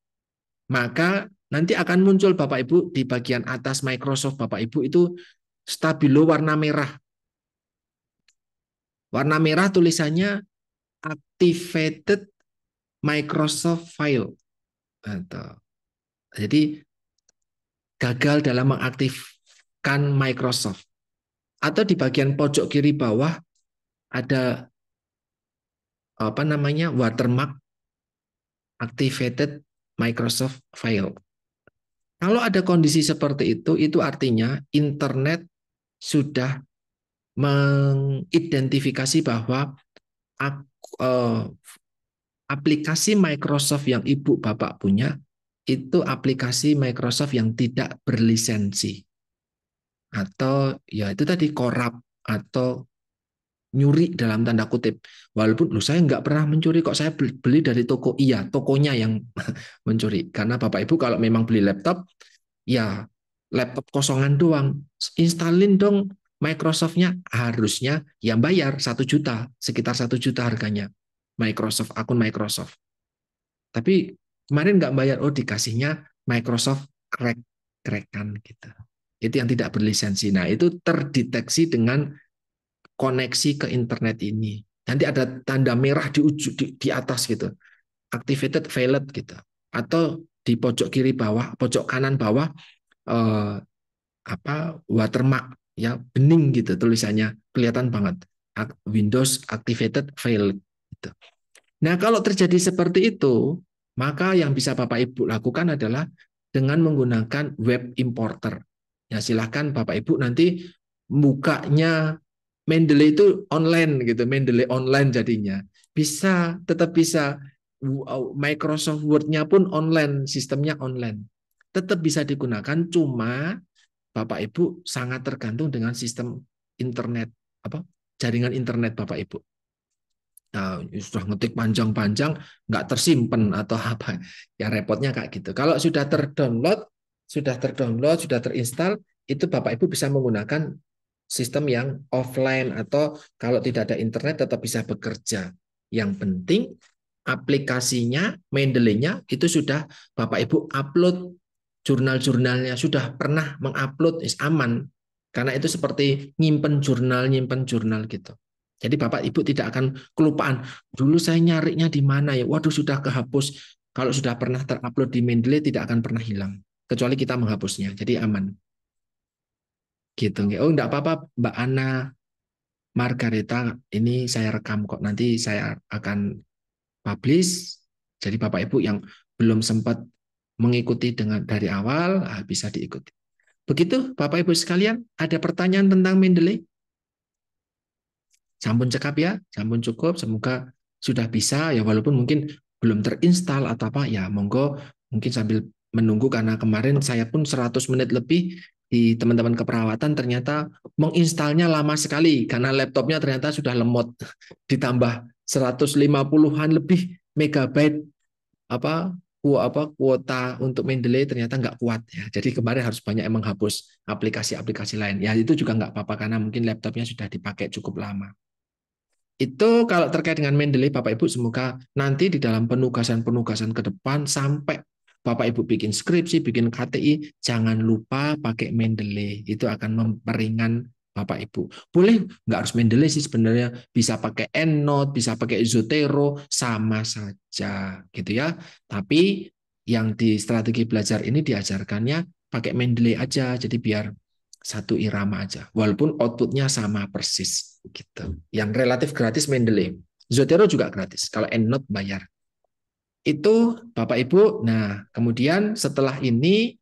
Speaker 1: maka nanti akan muncul Bapak Ibu di bagian atas Microsoft Bapak Ibu itu stabilo warna merah. Warna merah tulisannya activated Microsoft file. Atau, gitu. jadi gagal dalam mengaktifkan Microsoft. Atau di bagian pojok kiri bawah ada apa namanya watermark activated Microsoft file. Kalau ada kondisi seperti itu, itu artinya internet sudah mengidentifikasi bahwa eh, aplikasi Microsoft yang ibu bapak punya itu aplikasi Microsoft yang tidak berlisensi atau ya itu tadi korup atau nyuri dalam tanda kutip walaupun lu saya nggak pernah mencuri kok saya beli dari toko iya tokonya yang mencuri karena bapak ibu kalau memang beli laptop ya laptop kosongan doang. Instalin dong Microsoftnya harusnya yang bayar satu juta, sekitar satu juta harganya. Microsoft, akun Microsoft. Tapi kemarin nggak bayar, oh dikasihnya Microsoft crack, crackan gitu. Itu yang tidak berlisensi. Nah itu terdeteksi dengan koneksi ke internet ini. Nanti ada tanda merah di, uju, di, di atas gitu. Activated failed gitu. Atau di pojok kiri bawah, pojok kanan bawah eh, apa watermark ya bening gitu tulisannya kelihatan banget Windows activated failed gitu. Nah, kalau terjadi seperti itu, maka yang bisa Bapak Ibu lakukan adalah dengan menggunakan web importer. Ya, silahkan Bapak Ibu nanti bukanya Mendeley itu online gitu, Mendeley online jadinya. Bisa, tetap bisa Microsoft Word-nya pun online, sistemnya online tetap bisa digunakan cuma Bapak Ibu sangat tergantung dengan sistem internet apa jaringan internet Bapak Ibu. Nah, sudah ngetik panjang-panjang nggak tersimpan atau apa ya repotnya kayak gitu. Kalau sudah terdownload, sudah terdownload, sudah terinstall itu Bapak Ibu bisa menggunakan sistem yang offline atau kalau tidak ada internet tetap bisa bekerja. Yang penting aplikasinya, mendelenya itu sudah Bapak Ibu upload jurnal-jurnalnya sudah pernah mengupload is aman karena itu seperti nyimpen jurnal nyimpen jurnal gitu. Jadi Bapak Ibu tidak akan kelupaan. Dulu saya nyarinya di mana ya? Waduh sudah kehapus. Kalau sudah pernah terupload di Mendeley tidak akan pernah hilang kecuali kita menghapusnya. Jadi aman. Gitu. Oh enggak apa-apa Mbak Ana Margareta ini saya rekam kok nanti saya akan publish. Jadi Bapak Ibu yang belum sempat mengikuti dengan dari awal ah, bisa diikuti. Begitu Bapak Ibu sekalian, ada pertanyaan tentang Mendeley? Sampun cekap ya, sampun cukup. Semoga sudah bisa ya walaupun mungkin belum terinstal atau apa ya monggo mungkin sambil menunggu karena kemarin saya pun 100 menit lebih di teman-teman keperawatan ternyata menginstalnya lama sekali karena laptopnya ternyata sudah lemot ditambah 150-an lebih megabyte apa kuota apa kuota untuk Mendeley ternyata nggak kuat ya. Jadi kemarin harus banyak menghapus aplikasi-aplikasi lain. Ya itu juga nggak apa-apa karena mungkin laptopnya sudah dipakai cukup lama. Itu kalau terkait dengan Mendeley Bapak Ibu semoga nanti di dalam penugasan-penugasan ke depan sampai Bapak Ibu bikin skripsi, bikin KTI, jangan lupa pakai Mendeley Itu akan memperingan Bapak Ibu. Boleh nggak harus Mendeley sih sebenarnya bisa pakai EndNote, bisa pakai Zotero sama saja gitu ya. Tapi yang di strategi belajar ini diajarkannya pakai Mendeley aja jadi biar satu irama aja walaupun outputnya sama persis gitu. Yang relatif gratis Mendeley. Zotero juga gratis kalau EndNote bayar. Itu Bapak Ibu. Nah, kemudian setelah ini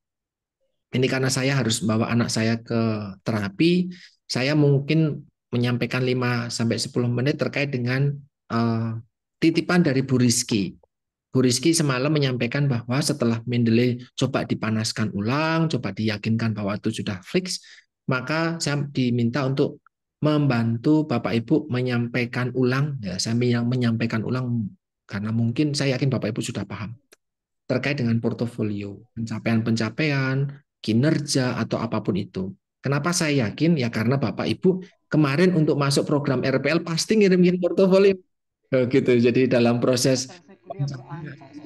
Speaker 1: ini karena saya harus bawa anak saya ke terapi, saya mungkin menyampaikan 5 sampai sepuluh menit terkait dengan uh, titipan dari Bu Rizky. Bu Rizky semalam menyampaikan bahwa setelah Mendeley coba dipanaskan ulang, coba diyakinkan bahwa itu sudah fix, maka saya diminta untuk membantu Bapak Ibu menyampaikan ulang ya, saya menyampaikan ulang karena mungkin saya yakin Bapak Ibu sudah paham terkait dengan portofolio, pencapaian-pencapaian, kinerja atau apapun itu. Kenapa saya yakin? Ya karena Bapak Ibu kemarin untuk masuk program RPL pasti ngirimin portofolio. Oh Gitu. Jadi dalam proses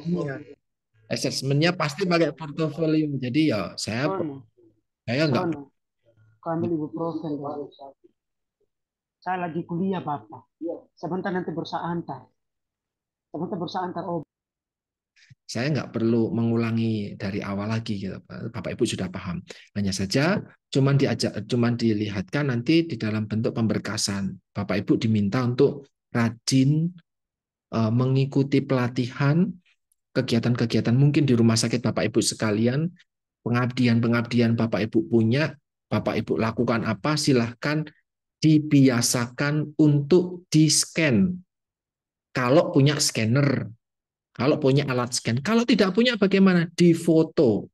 Speaker 1: iya. assessmentnya pasti pakai portofolio. Jadi ya saya Kone. Oh, iya. saya enggak oh, iya.
Speaker 6: kami ibu profen saya lagi kuliah bapak sebentar nanti bursa antar sebentar bursa antar oh
Speaker 1: saya nggak perlu mengulangi dari awal lagi gitu. Bapak Ibu sudah paham. Hanya saja cuman diajak cuman dilihatkan nanti di dalam bentuk pemberkasan. Bapak Ibu diminta untuk rajin e, mengikuti pelatihan kegiatan-kegiatan mungkin di rumah sakit Bapak Ibu sekalian, pengabdian-pengabdian Bapak Ibu punya, Bapak Ibu lakukan apa silahkan dibiasakan untuk di-scan. Kalau punya scanner, kalau punya alat scan. Kalau tidak punya bagaimana? Difoto.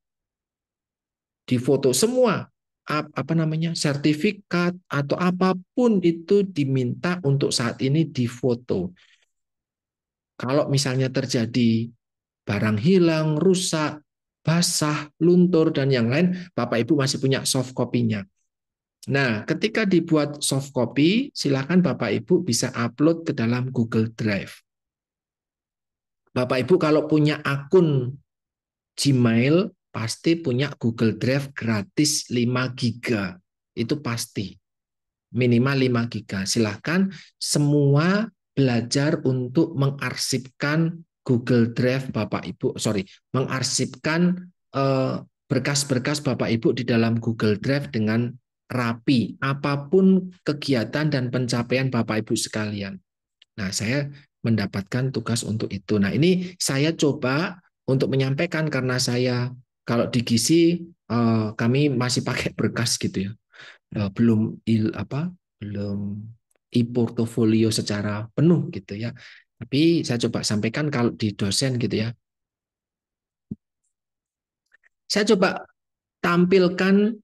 Speaker 1: Difoto semua apa namanya sertifikat atau apapun itu diminta untuk saat ini difoto. Kalau misalnya terjadi barang hilang, rusak, basah, luntur dan yang lain, Bapak Ibu masih punya soft copy-nya. Nah, ketika dibuat soft copy, silakan Bapak Ibu bisa upload ke dalam Google Drive. Bapak Ibu kalau punya akun Gmail pasti punya Google Drive gratis 5 GB. Itu pasti. Minimal 5 GB. Silahkan semua belajar untuk mengarsipkan Google Drive Bapak Ibu, sorry, mengarsipkan eh, berkas-berkas eh, Bapak Ibu di dalam Google Drive dengan rapi apapun kegiatan dan pencapaian Bapak Ibu sekalian. Nah, saya mendapatkan tugas untuk itu. Nah, ini saya coba untuk menyampaikan karena saya kalau di Gizi eh, kami masih pakai berkas gitu ya. Eh, belum il apa? Belum e-portfolio secara penuh gitu ya. Tapi saya coba sampaikan kalau di dosen gitu ya. Saya coba tampilkan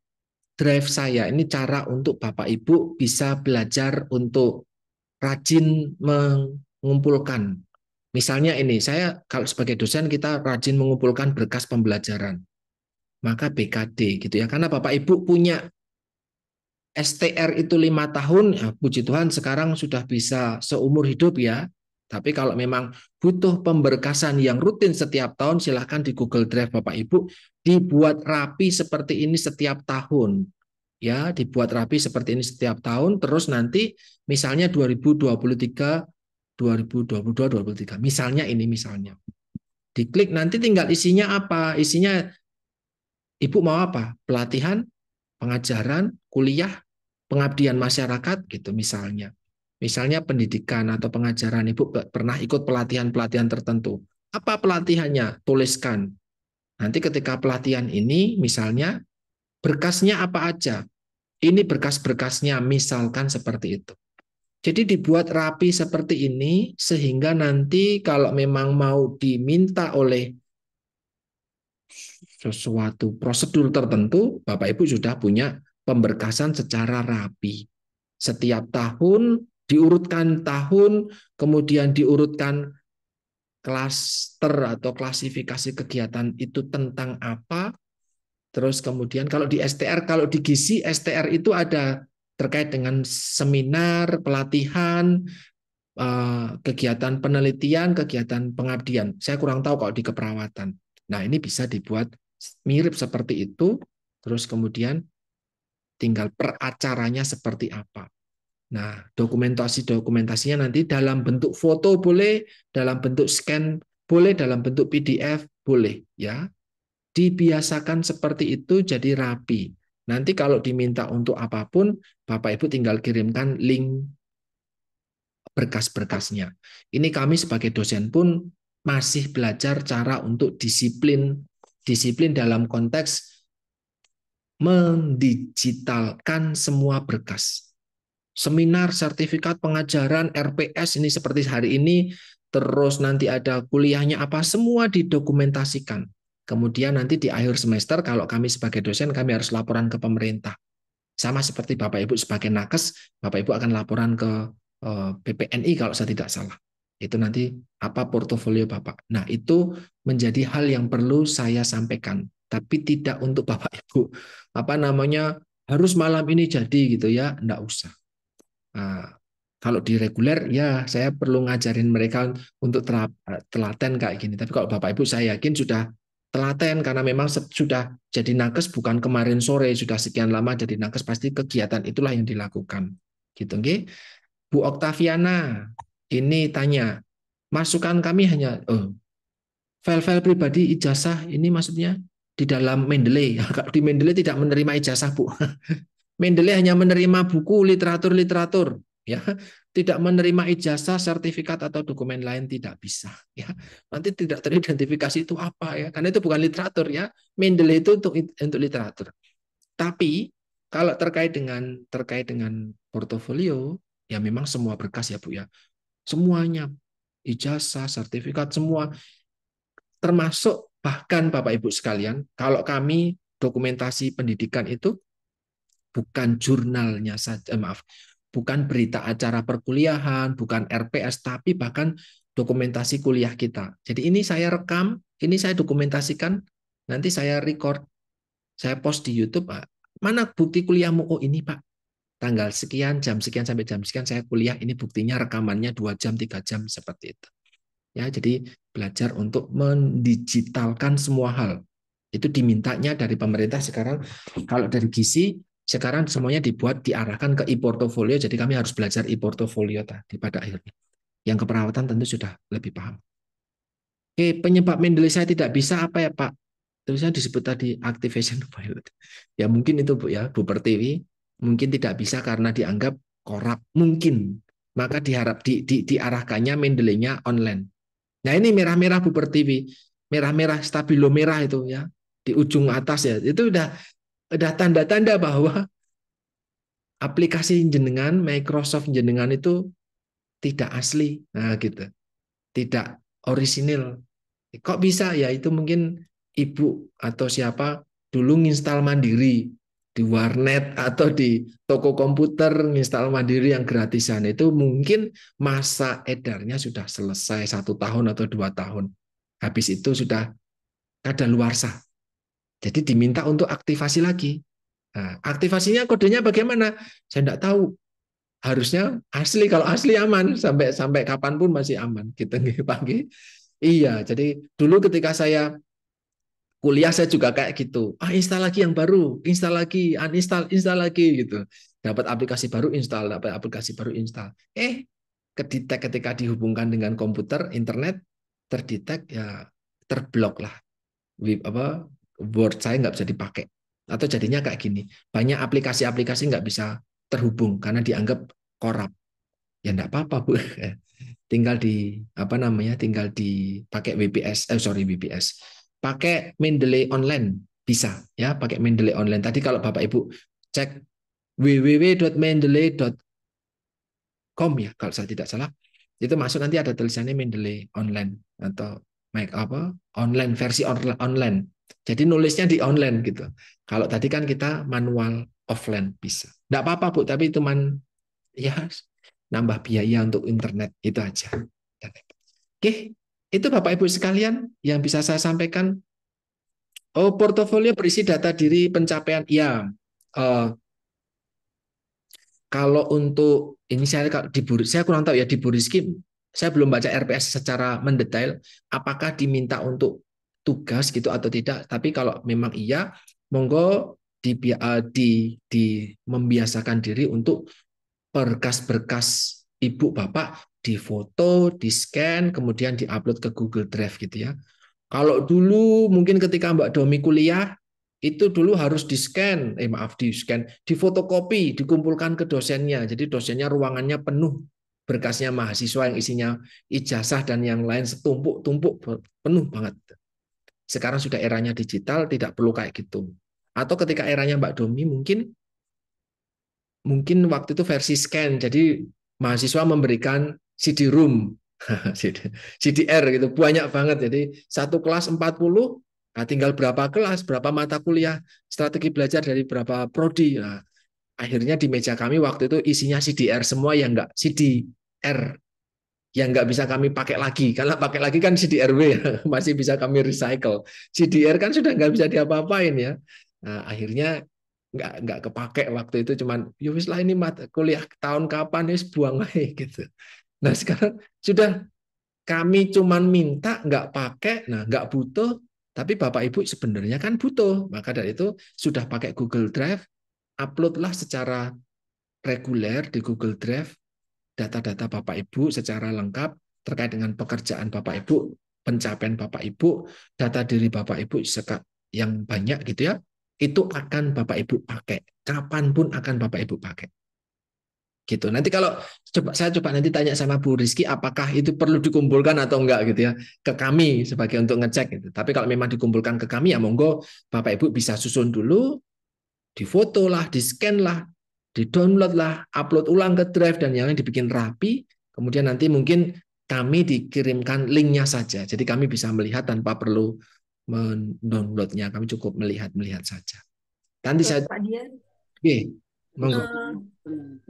Speaker 1: drive saya. Ini cara untuk Bapak Ibu bisa belajar untuk rajin meng mengumpulkan. Misalnya ini, saya kalau sebagai dosen kita rajin mengumpulkan berkas pembelajaran. Maka BKD gitu ya. Karena Bapak Ibu punya STR itu lima tahun, ya, puji Tuhan sekarang sudah bisa seumur hidup ya. Tapi kalau memang butuh pemberkasan yang rutin setiap tahun, silahkan di Google Drive Bapak Ibu dibuat rapi seperti ini setiap tahun. Ya, dibuat rapi seperti ini setiap tahun. Terus nanti misalnya 2023 2022-2023. Misalnya ini misalnya. Diklik nanti tinggal isinya apa? Isinya Ibu mau apa? Pelatihan, pengajaran, kuliah, pengabdian masyarakat gitu misalnya. Misalnya pendidikan atau pengajaran Ibu pernah ikut pelatihan-pelatihan tertentu. Apa pelatihannya? Tuliskan. Nanti ketika pelatihan ini misalnya berkasnya apa aja? Ini berkas-berkasnya misalkan seperti itu. Jadi dibuat rapi seperti ini sehingga nanti kalau memang mau diminta oleh sesuatu prosedur tertentu, Bapak Ibu sudah punya pemberkasan secara rapi. Setiap tahun diurutkan tahun, kemudian diurutkan klaster atau klasifikasi kegiatan itu tentang apa. Terus kemudian kalau di STR, kalau di gizi STR itu ada terkait dengan seminar, pelatihan, eh, kegiatan penelitian, kegiatan pengabdian. Saya kurang tahu kalau di keperawatan. Nah, ini bisa dibuat mirip seperti itu, terus kemudian tinggal peracaranya seperti apa. Nah, dokumentasi-dokumentasinya nanti dalam bentuk foto boleh, dalam bentuk scan boleh, dalam bentuk PDF boleh ya. Dibiasakan seperti itu jadi rapi. Nanti kalau diminta untuk apapun, Bapak Ibu tinggal kirimkan link berkas-berkasnya. Ini kami sebagai dosen pun masih belajar cara untuk disiplin disiplin dalam konteks mendigitalkan semua berkas. Seminar, sertifikat, pengajaran, RPS ini seperti hari ini, terus nanti ada kuliahnya apa, semua didokumentasikan. Kemudian nanti di akhir semester kalau kami sebagai dosen kami harus laporan ke pemerintah. Sama seperti Bapak Ibu sebagai nakes, Bapak Ibu akan laporan ke eh, BPNI kalau saya tidak salah. Itu nanti apa portofolio Bapak. Nah, itu menjadi hal yang perlu saya sampaikan, tapi tidak untuk Bapak Ibu apa namanya harus malam ini jadi gitu ya, enggak usah. Nah, kalau di reguler ya saya perlu ngajarin mereka untuk eh, telaten kayak gini. Tapi kalau Bapak Ibu saya yakin sudah telaten karena memang sudah jadi nakes bukan kemarin sore sudah sekian lama jadi nakes pasti kegiatan itulah yang dilakukan gitu nggih Bu Oktaviana ini tanya masukan kami hanya oh, file-file pribadi ijazah ini maksudnya di dalam Mendeley di Mendeley tidak menerima ijazah Bu Mendeley hanya menerima buku literatur-literatur ya tidak menerima ijazah sertifikat atau dokumen lain tidak bisa ya nanti tidak teridentifikasi itu apa ya karena itu bukan literatur ya Mendeley itu untuk untuk literatur tapi kalau terkait dengan terkait dengan portofolio ya memang semua berkas ya Bu ya semuanya ijazah sertifikat semua termasuk bahkan Bapak Ibu sekalian kalau kami dokumentasi pendidikan itu bukan jurnalnya saja maaf bukan berita acara perkuliahan, bukan RPS, tapi bahkan dokumentasi kuliah kita. Jadi ini saya rekam, ini saya dokumentasikan, nanti saya record, saya post di YouTube, Mana bukti kuliahmu? Oh ini Pak, tanggal sekian, jam sekian sampai jam sekian saya kuliah, ini buktinya rekamannya 2 jam, 3 jam, seperti itu. Ya, jadi belajar untuk mendigitalkan semua hal. Itu dimintanya dari pemerintah sekarang. Kalau dari gizi sekarang semuanya dibuat diarahkan ke e-portfolio, jadi kami harus belajar e-portfolio tadi pada akhirnya. Yang keperawatan tentu sudah lebih paham. Oke, penyebab Mendeley saya tidak bisa apa ya Pak? Terusnya disebut tadi activation pilot. Ya mungkin itu Bu ya, Bu Pertiwi. Mungkin tidak bisa karena dianggap korup. Mungkin. Maka diharap di, di, diarahkannya Mendeleynya online. Nah ini merah-merah Bu Pertiwi. Merah-merah stabilo merah itu ya di ujung atas ya itu udah ada tanda-tanda bahwa aplikasi jenengan, Microsoft jenengan itu tidak asli. Nah, gitu. Tidak orisinil. Kok bisa? Ya itu mungkin ibu atau siapa dulu nginstal mandiri di warnet atau di toko komputer nginstal mandiri yang gratisan itu mungkin masa edarnya sudah selesai satu tahun atau dua tahun habis itu sudah luar sah jadi diminta untuk aktivasi lagi. Nah, aktivasinya kodenya bagaimana? Saya tidak tahu. Harusnya asli kalau asli aman sampai sampai kapanpun masih aman. Kita gitu, pagi. Iya. Jadi dulu ketika saya kuliah saya juga kayak gitu. Ah install lagi yang baru, install lagi, uninstall, install lagi gitu. Dapat aplikasi baru install, dapat aplikasi baru install. Eh, kedetek ketika dihubungkan dengan komputer, internet terdetek ya terblok lah. Web apa Word saya nggak bisa dipakai. Atau jadinya kayak gini, banyak aplikasi-aplikasi nggak bisa terhubung karena dianggap korup. Ya nggak apa-apa, Bu. tinggal di apa namanya? tinggal di pakai WPS, eh sorry WPS. Pakai Mendeley online bisa ya, pakai Mendeley online. Tadi kalau Bapak Ibu cek www.mendeley.com ya kalau saya tidak salah. Itu masuk nanti ada tulisannya Mendeley online atau make apa? online versi online jadi nulisnya di online gitu. Kalau tadi kan kita manual offline bisa. Tidak apa-apa Bu, tapi itu man ya nambah biaya untuk internet itu aja. Oke, itu Bapak Ibu sekalian yang bisa saya sampaikan. Oh, portofolio berisi data diri pencapaian. Ya, uh, kalau untuk ini saya kalau di saya kurang tahu ya di Buriski saya belum baca RPS secara mendetail apakah diminta untuk tugas gitu atau tidak tapi kalau memang iya monggo di, eh, di, di membiasakan diri untuk berkas-berkas ibu bapak di foto di scan, kemudian di upload ke Google Drive gitu ya. Kalau dulu mungkin ketika Mbak Domi kuliah itu dulu harus di scan, eh maaf di scan, di difotokopi, dikumpulkan ke dosennya. Jadi dosennya ruangannya penuh berkasnya mahasiswa yang isinya ijazah dan yang lain setumpuk-tumpuk penuh banget. Sekarang sudah eranya digital, tidak perlu kayak gitu. Atau ketika eranya Mbak Domi mungkin mungkin waktu itu versi scan, jadi mahasiswa memberikan CD-ROM, CDR gitu, banyak banget. Jadi satu kelas 40, nah tinggal berapa kelas, berapa mata kuliah, strategi belajar dari berapa prodi. Nah, akhirnya di meja kami waktu itu isinya CDR semua yang enggak CDR yang nggak bisa kami pakai lagi. Karena pakai lagi kan CDRW ya, masih bisa kami recycle. CDR kan sudah nggak bisa diapa-apain ya. Nah, akhirnya nggak nggak kepake waktu itu cuman yowis ya lah ini mata kuliah tahun kapan nih, ya buang aja gitu. Nah sekarang sudah kami cuman minta nggak pakai, nah nggak butuh, tapi Bapak Ibu sebenarnya kan butuh. Maka dari itu sudah pakai Google Drive, uploadlah secara reguler di Google Drive data-data Bapak Ibu secara lengkap terkait dengan pekerjaan Bapak Ibu, pencapaian Bapak Ibu, data diri Bapak Ibu yang banyak gitu ya, itu akan Bapak Ibu pakai. Kapanpun akan Bapak Ibu pakai. Gitu. Nanti kalau coba saya coba nanti tanya sama Bu Rizky apakah itu perlu dikumpulkan atau enggak gitu ya ke kami sebagai untuk ngecek gitu. Tapi kalau memang dikumpulkan ke kami ya monggo Bapak Ibu bisa susun dulu difoto lah, di scan lah, di download lah, upload ulang ke drive dan yang lain dibikin rapi. Kemudian nanti mungkin kami dikirimkan linknya saja. Jadi kami bisa melihat tanpa perlu mendownloadnya. Kami cukup melihat-melihat saja. Nanti saya. Pak Dian.
Speaker 4: Oke, monggo.
Speaker 5: Uh,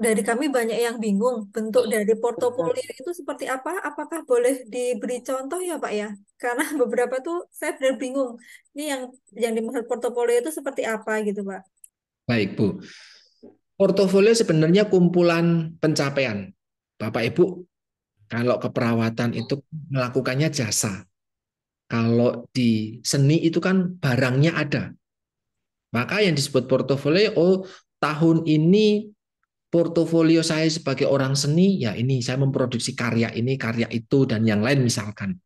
Speaker 5: dari kami banyak yang bingung bentuk dari portofolio itu seperti apa? Apakah boleh diberi contoh ya Pak ya? Karena beberapa tuh saya benar bingung. Ini yang yang dimaksud portofolio itu seperti apa gitu Pak?
Speaker 4: Baik
Speaker 1: Bu. Portofolio sebenarnya kumpulan pencapaian. Bapak Ibu, kalau keperawatan itu melakukannya jasa. Kalau di seni itu kan barangnya ada. Maka yang disebut portofolio, oh tahun ini portofolio saya sebagai orang seni, ya ini saya memproduksi karya ini, karya itu, dan yang lain misalkan.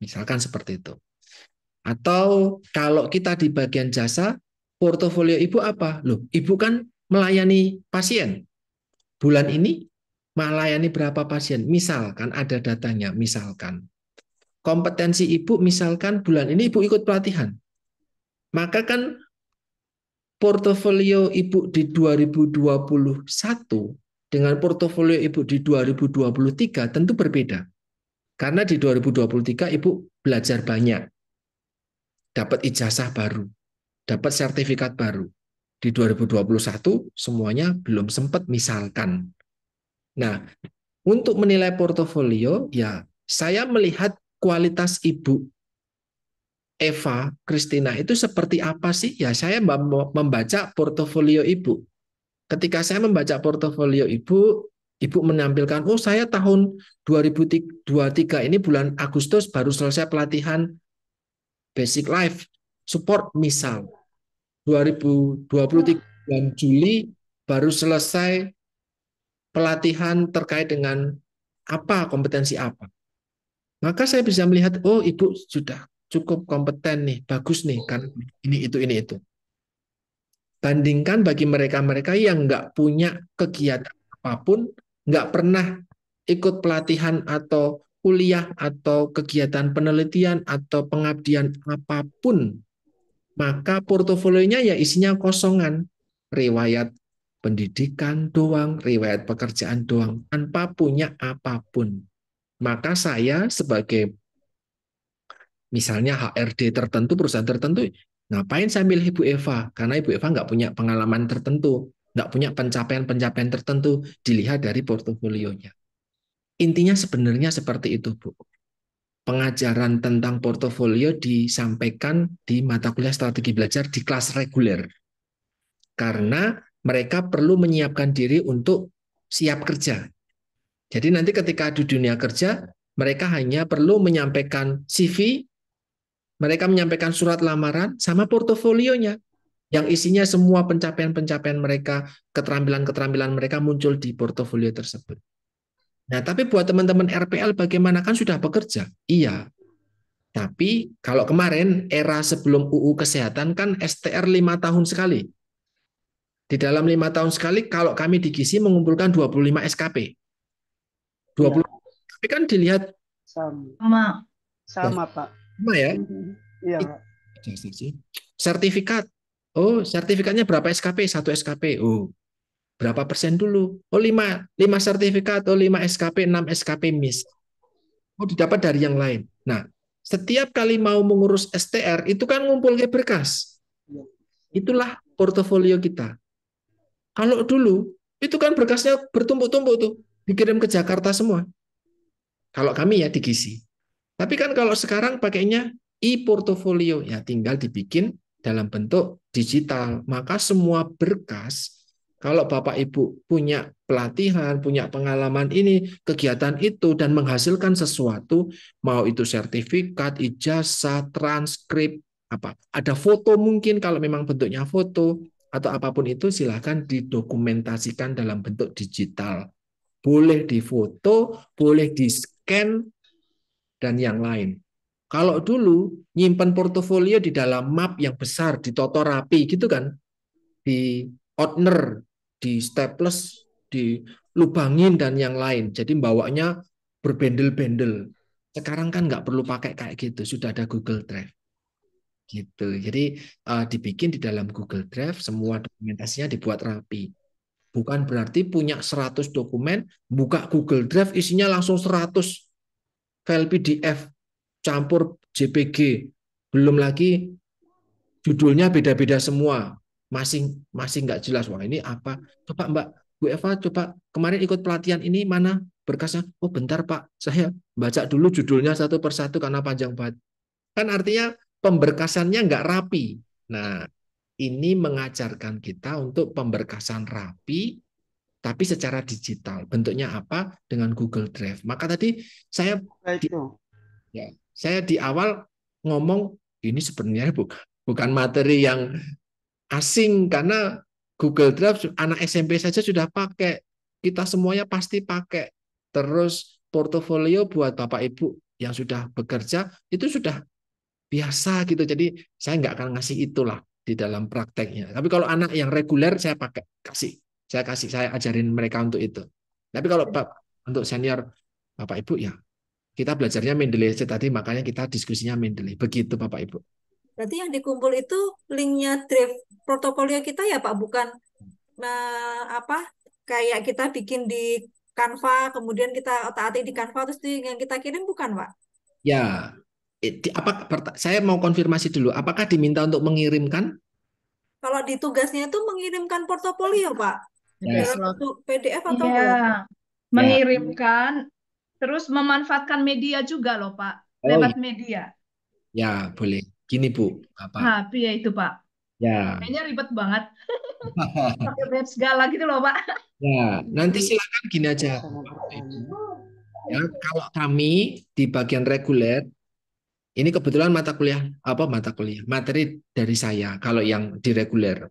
Speaker 1: Misalkan seperti itu. Atau kalau kita di bagian jasa, portofolio ibu apa? Loh, ibu kan melayani pasien. Bulan ini melayani berapa pasien? Misalkan ada datanya, misalkan. Kompetensi ibu misalkan bulan ini ibu ikut pelatihan. Maka kan portofolio ibu di 2021 dengan portofolio ibu di 2023 tentu berbeda. Karena di 2023 ibu belajar banyak. Dapat ijazah baru, dapat sertifikat baru di 2021 semuanya belum sempat misalkan. Nah, untuk menilai portofolio ya saya melihat kualitas ibu Eva Kristina itu seperti apa sih? Ya saya membaca portofolio ibu. Ketika saya membaca portofolio ibu, ibu menampilkan, oh saya tahun 2023 ini bulan Agustus baru selesai pelatihan basic life support misal. 2023 bulan Juli baru selesai pelatihan terkait dengan apa kompetensi apa. Maka saya bisa melihat, oh ibu sudah cukup kompeten nih, bagus nih, kan ini itu ini itu. Bandingkan bagi mereka-mereka yang nggak punya kegiatan apapun, nggak pernah ikut pelatihan atau kuliah atau kegiatan penelitian atau pengabdian apapun maka portofolionya ya isinya kosongan. Riwayat pendidikan doang, riwayat pekerjaan doang, tanpa punya apapun. Maka saya sebagai misalnya HRD tertentu, perusahaan tertentu, ngapain saya milih Ibu Eva? Karena Ibu Eva nggak punya pengalaman tertentu, nggak punya pencapaian-pencapaian tertentu, dilihat dari portofolionya. Intinya sebenarnya seperti itu, Bu pengajaran tentang portofolio disampaikan di mata kuliah strategi belajar di kelas reguler. Karena mereka perlu menyiapkan diri untuk siap kerja. Jadi nanti ketika di dunia kerja, mereka hanya perlu menyampaikan CV, mereka menyampaikan surat lamaran sama portofolionya yang isinya semua pencapaian-pencapaian mereka, keterampilan-keterampilan mereka muncul di portofolio tersebut. Nah, tapi buat teman-teman RPL bagaimana kan sudah bekerja? Iya. Tapi kalau kemarin era sebelum UU kesehatan kan STR lima tahun sekali. Di dalam lima tahun sekali kalau kami di Gizi mengumpulkan 25 SKP. 20. Ya. Tapi kan dilihat
Speaker 6: sama. Sama, Pak.
Speaker 1: Sama ya? Mm-hmm. Iya, Pak. Iya Sertifikat. Oh, sertifikatnya berapa SKP? Satu SKP. Oh, berapa persen dulu? Oh, lima, lima sertifikat, oh lima SKP, enam SKP miss. Oh, didapat dari yang lain. Nah, setiap kali mau mengurus STR, itu kan ngumpul ke berkas. Iya. Itulah portofolio kita. Kalau dulu, itu kan berkasnya bertumpuk-tumpuk tuh, dikirim ke Jakarta semua. Kalau kami ya di Gizi. Tapi kan kalau sekarang pakainya e-portofolio, ya tinggal dibikin dalam bentuk digital. Maka semua berkas kalau Bapak Ibu punya pelatihan, punya pengalaman ini, kegiatan itu, dan menghasilkan sesuatu, mau itu sertifikat, ijazah, transkrip, apa ada foto mungkin kalau memang bentuknya foto atau apapun itu silahkan didokumentasikan dalam bentuk digital boleh difoto boleh di scan dan yang lain kalau dulu nyimpan portofolio di dalam map yang besar ditoto rapi gitu kan di outner di staples, lubangin dan yang lain. Jadi bawanya berbendel-bendel. Sekarang kan nggak perlu pakai kayak gitu, sudah ada Google Drive. Gitu. Jadi uh, dibikin di dalam Google Drive, semua dokumentasinya dibuat rapi. Bukan berarti punya 100 dokumen, buka Google Drive isinya langsung 100 file PDF campur JPG. Belum lagi judulnya beda-beda semua masih masih nggak jelas wah ini apa coba Mbak Bu Eva coba kemarin ikut pelatihan ini mana berkasnya oh bentar Pak saya baca dulu judulnya satu persatu karena panjang banget kan artinya pemberkasannya nggak rapi nah ini mengajarkan kita untuk pemberkasan rapi tapi secara digital bentuknya apa dengan Google Drive maka tadi saya di, ya saya di awal ngomong ini sebenarnya bukan bukan materi yang asing karena Google Drive anak SMP saja sudah pakai. Kita semuanya pasti pakai. Terus portofolio buat Bapak Ibu yang sudah bekerja itu sudah biasa gitu. Jadi saya nggak akan ngasih itulah di dalam prakteknya. Tapi kalau anak yang reguler saya pakai kasih. Saya kasih, saya ajarin mereka untuk itu. Tapi kalau untuk senior Bapak Ibu ya kita belajarnya Mendeley tadi makanya kita diskusinya Mendeley. Begitu Bapak Ibu.
Speaker 5: Berarti yang dikumpul itu linknya drive portofolio kita ya Pak, bukan eh, apa kayak kita bikin di Canva, kemudian kita otak-atik di Canva, terus di, yang kita kirim bukan Pak?
Speaker 1: Ya, apa saya mau konfirmasi dulu, apakah diminta untuk mengirimkan?
Speaker 5: Kalau di tugasnya itu mengirimkan
Speaker 2: portofolio Pak, yes. Ya. PDF atau ya. mengirimkan, terus memanfaatkan media juga loh Pak, oh, iya. lewat ya. media.
Speaker 1: Ya, boleh. Gini Bu,
Speaker 2: apa? Nah, ya itu Pak? Ya. Kayaknya ribet banget. Pakai web segala gitu loh Pak.
Speaker 1: Ya, nanti silakan gini aja. Ya, kalau kami di bagian reguler ini kebetulan mata kuliah apa mata kuliah materi dari saya kalau yang di reguler.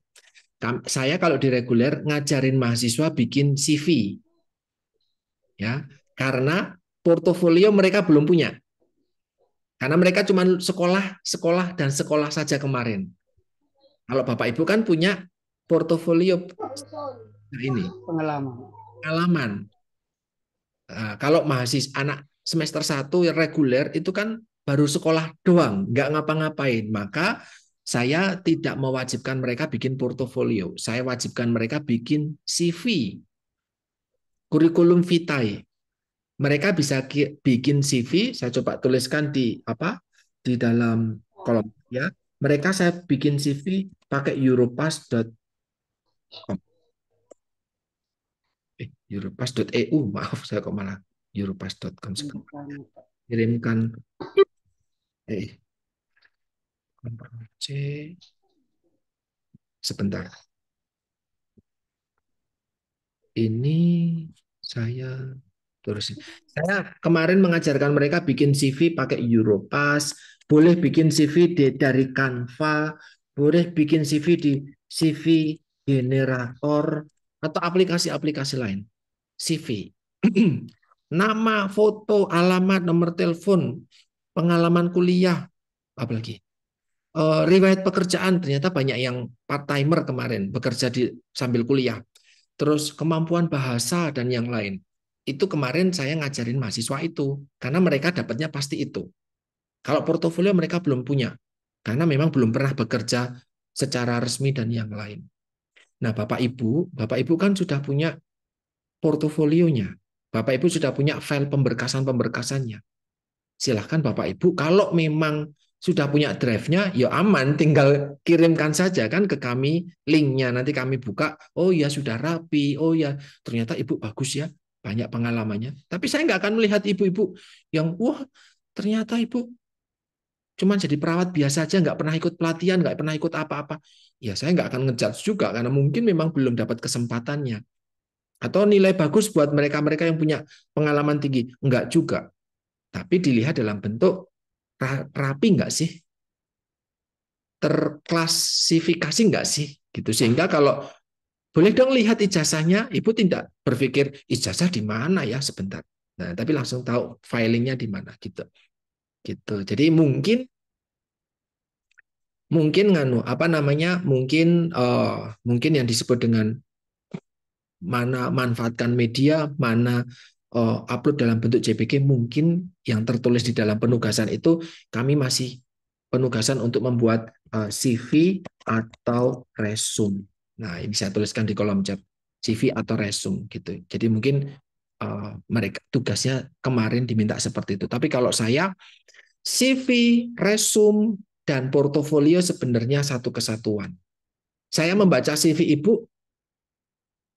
Speaker 1: Saya kalau di reguler ngajarin mahasiswa bikin CV. Ya, karena portofolio mereka belum punya. Karena mereka cuma sekolah, sekolah, dan sekolah saja kemarin. Kalau Bapak Ibu kan punya portofolio ini. Pengalaman. Pengalaman. Nah, kalau mahasiswa anak semester 1 yang reguler itu kan baru sekolah doang, nggak ngapa-ngapain. Maka saya tidak mewajibkan mereka bikin portofolio. Saya wajibkan mereka bikin CV, kurikulum vitae mereka bisa bikin CV, saya coba tuliskan di apa? di dalam kolom ya. Mereka saya bikin CV pakai europass.com. Eh, europass.eu, maaf saya kok malah europass.com Kirimkan eh C sebentar. Ini saya terusin. Gitu, Saya kemarin mengajarkan mereka bikin CV pakai Europass, boleh bikin CV di, dari Canva, boleh bikin CV di CV generator atau aplikasi-aplikasi lain. CV. Nama, foto, alamat, nomor telepon, pengalaman kuliah, apalagi uh, riwayat pekerjaan ternyata banyak yang part timer kemarin bekerja di sambil kuliah terus kemampuan bahasa dan yang lain itu kemarin saya ngajarin mahasiswa itu karena mereka dapatnya pasti itu. Kalau portofolio mereka belum punya karena memang belum pernah bekerja secara resmi dan yang lain. Nah, Bapak Ibu, Bapak Ibu kan sudah punya portofolionya. Bapak Ibu sudah punya file pemberkasan-pemberkasannya. Silahkan Bapak Ibu, kalau memang sudah punya drive-nya, ya aman, tinggal kirimkan saja kan ke kami linknya, nanti kami buka, oh ya sudah rapi, oh ya ternyata Ibu bagus ya, banyak pengalamannya. Tapi saya nggak akan melihat ibu-ibu yang wah ternyata ibu cuman jadi perawat biasa aja nggak pernah ikut pelatihan nggak pernah ikut apa-apa ya saya nggak akan ngejudge juga karena mungkin memang belum dapat kesempatannya atau nilai bagus buat mereka-mereka yang punya pengalaman tinggi nggak juga tapi dilihat dalam bentuk rapi nggak sih terklasifikasi nggak sih gitu sehingga kalau boleh dong lihat ijazahnya? Ibu tidak berpikir ijazah di mana ya sebentar. Nah, tapi langsung tahu filingnya di mana gitu. Gitu. Jadi mungkin mungkin nganu apa namanya mungkin uh, mungkin yang disebut dengan mana manfaatkan media mana uh, upload dalam bentuk JPG mungkin yang tertulis di dalam penugasan itu kami masih penugasan untuk membuat uh, eh, CV atau resume Nah, ini bisa tuliskan di kolom chat CV atau resume gitu. Jadi mungkin uh, mereka tugasnya kemarin diminta seperti itu. Tapi kalau saya CV, resume dan portofolio sebenarnya satu kesatuan. Saya membaca CV Ibu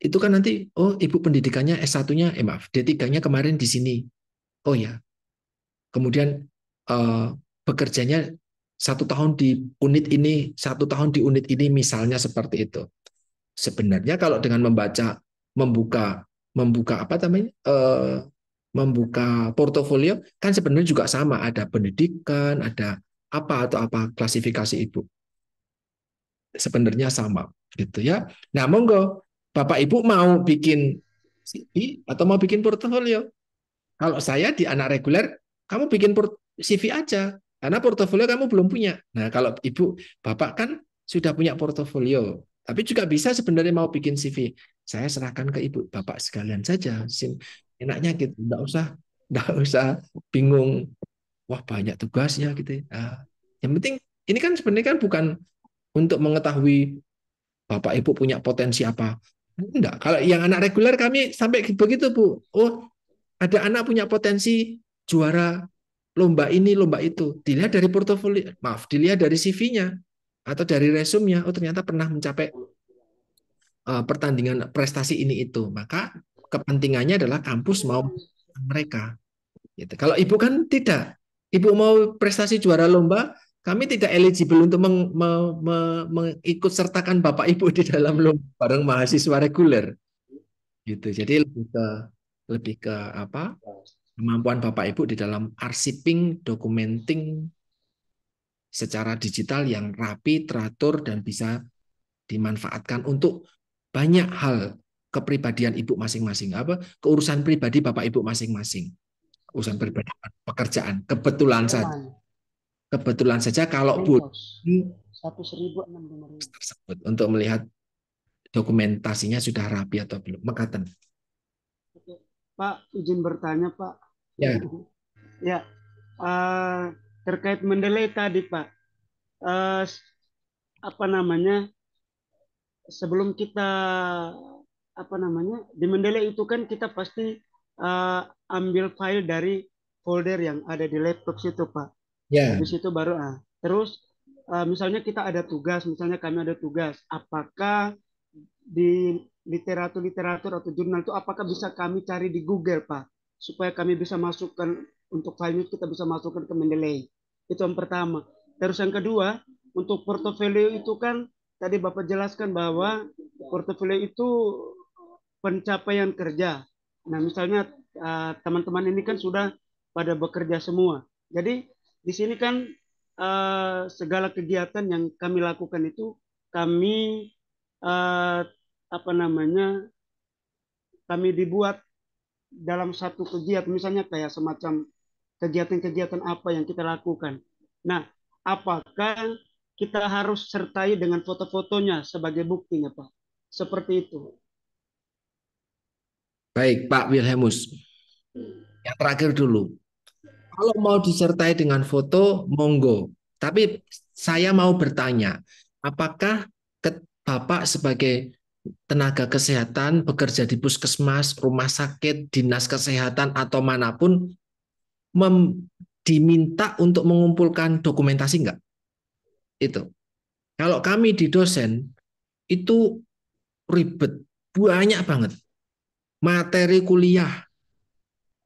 Speaker 1: itu kan nanti oh Ibu pendidikannya S1-nya eh maaf, D3-nya kemarin di sini. Oh ya. Kemudian uh, bekerjanya satu tahun di unit ini, satu tahun di unit ini, misalnya seperti itu. Sebenarnya kalau dengan membaca membuka membuka apa namanya? Uh, membuka portofolio kan sebenarnya juga sama ada pendidikan, ada apa atau apa klasifikasi ibu. Sebenarnya sama gitu ya. Nah, monggo Bapak Ibu mau bikin CV atau mau bikin portofolio. Kalau saya di anak reguler, kamu bikin CV aja karena portofolio kamu belum punya. Nah, kalau Ibu, Bapak kan sudah punya portofolio. Tapi juga bisa sebenarnya mau bikin CV. Saya serahkan ke ibu bapak sekalian saja. Enaknya gitu, enggak usah enggak usah bingung. Wah, banyak tugasnya gitu. Nah, yang penting ini kan sebenarnya kan bukan untuk mengetahui bapak ibu punya potensi apa. Enggak, kalau yang anak reguler kami sampai begitu, Bu. Oh, ada anak punya potensi juara lomba ini, lomba itu. Dilihat dari portofolio, maaf, dilihat dari CV-nya atau dari resumnya oh ternyata pernah mencapai eh, pertandingan prestasi ini itu maka kepentingannya adalah kampus mau mereka gitu. kalau ibu kan tidak ibu mau prestasi juara lomba kami tidak eligible untuk meng, me, me, mengikut sertakan bapak ibu di dalam lomba bareng mahasiswa reguler gitu jadi lebih ke lebih ke apa kemampuan bapak ibu di dalam arsiping documenting secara digital yang rapi, teratur, dan bisa dimanfaatkan untuk banyak hal kepribadian ibu masing-masing apa keurusan pribadi bapak ibu masing-masing urusan pribadi pekerjaan kebetulan saja kebetulan saja kalau bu tersebut untuk melihat dokumentasinya sudah rapi atau belum mengatakan
Speaker 6: Pak izin bertanya Pak ya ya uh, terkait mendelai tadi Pak, eh, apa namanya sebelum kita apa namanya di mendelai itu kan kita pasti eh, ambil file dari folder yang ada di laptop situ Pak. Ya. Yeah. di situ baru ah terus eh, misalnya kita ada tugas, misalnya kami ada tugas, apakah di literatur-literatur atau jurnal itu apakah bisa kami cari di Google Pak supaya kami bisa masukkan untuk value kita bisa masukkan ke Mendeley. Itu yang pertama. Terus yang kedua, untuk portofolio itu kan tadi Bapak jelaskan bahwa portofolio itu pencapaian kerja. Nah, misalnya eh, teman-teman ini kan sudah pada bekerja semua. Jadi di sini kan eh, segala kegiatan yang kami lakukan itu kami eh, apa namanya kami dibuat dalam satu kegiatan misalnya kayak semacam kegiatan-kegiatan apa yang kita lakukan. Nah, apakah kita harus sertai dengan foto-fotonya sebagai buktinya, Pak? Seperti itu.
Speaker 1: Baik, Pak Wilhelmus. Yang terakhir dulu. Kalau mau disertai dengan foto, monggo. Tapi saya mau bertanya, apakah ke, Bapak sebagai tenaga kesehatan bekerja di puskesmas, rumah sakit, dinas kesehatan atau manapun mem, diminta untuk mengumpulkan dokumentasi enggak? Itu. Kalau kami di dosen itu ribet, banyak banget. Materi kuliah,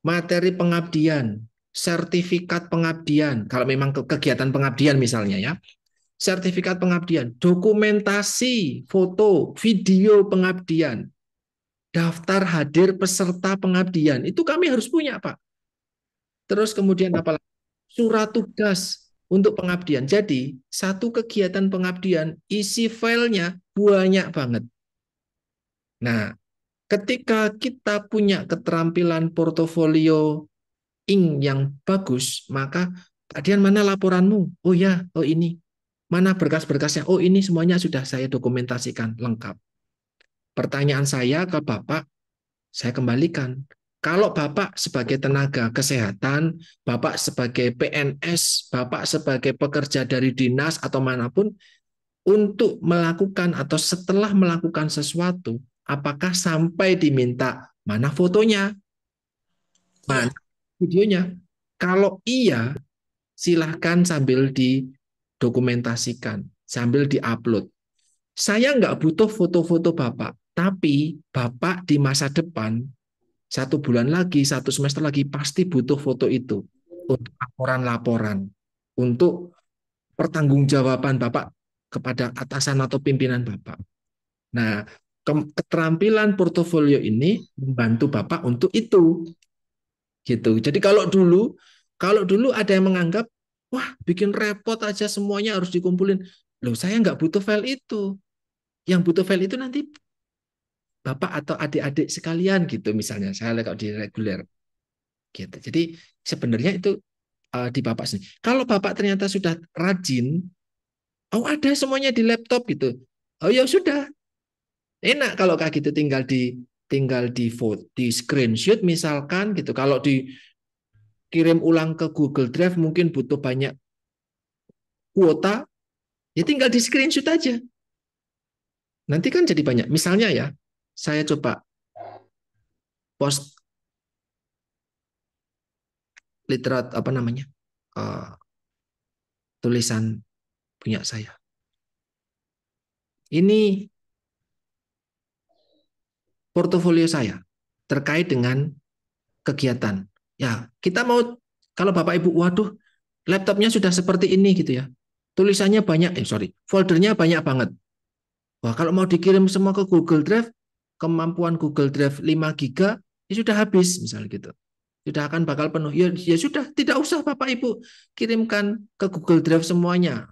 Speaker 1: materi pengabdian, sertifikat pengabdian. Kalau memang kegiatan pengabdian misalnya ya. Sertifikat pengabdian, dokumentasi, foto, video pengabdian, daftar hadir peserta pengabdian. Itu kami harus punya, Pak. Terus kemudian apa Surat tugas untuk pengabdian. Jadi, satu kegiatan pengabdian, isi filenya banyak banget. Nah, ketika kita punya keterampilan portofolio ing yang bagus, maka Adian mana laporanmu? Oh ya, oh ini. Mana berkas-berkasnya? Oh ini semuanya sudah saya dokumentasikan lengkap. Pertanyaan saya ke Bapak, saya kembalikan. Kalau Bapak sebagai tenaga kesehatan, Bapak sebagai PNS, Bapak sebagai pekerja dari dinas atau manapun, untuk melakukan atau setelah melakukan sesuatu, apakah sampai diminta mana fotonya, mana videonya? Kalau iya, silahkan sambil didokumentasikan, sambil diupload. Saya nggak butuh foto-foto Bapak, tapi Bapak di masa depan satu bulan lagi, satu semester lagi pasti butuh foto itu untuk laporan-laporan, untuk pertanggungjawaban Bapak kepada atasan atau pimpinan Bapak. Nah, keterampilan portofolio ini membantu Bapak untuk itu. Gitu. Jadi kalau dulu, kalau dulu ada yang menganggap, wah bikin repot aja semuanya harus dikumpulin. Loh, saya nggak butuh file itu. Yang butuh file itu nanti bapak atau adik-adik sekalian gitu misalnya saya kalau di reguler gitu jadi sebenarnya itu uh, di bapak sendiri kalau bapak ternyata sudah rajin oh ada semuanya di laptop gitu oh ya sudah enak kalau kayak gitu tinggal di tinggal di vote di screenshot misalkan gitu kalau di kirim ulang ke Google Drive mungkin butuh banyak kuota ya tinggal di screenshot aja nanti kan jadi banyak misalnya ya saya coba post literat apa namanya uh, tulisan punya saya. Ini portofolio saya terkait dengan kegiatan. Ya, kita mau kalau Bapak Ibu, waduh, laptopnya sudah seperti ini gitu ya. Tulisannya banyak, eh sorry, foldernya banyak banget. Wah, kalau mau dikirim semua ke Google Drive, kemampuan Google Drive 5 GB ya sudah habis misalnya gitu. Sudah akan bakal penuh. Ya, ya sudah, tidak usah Bapak Ibu kirimkan ke Google Drive semuanya.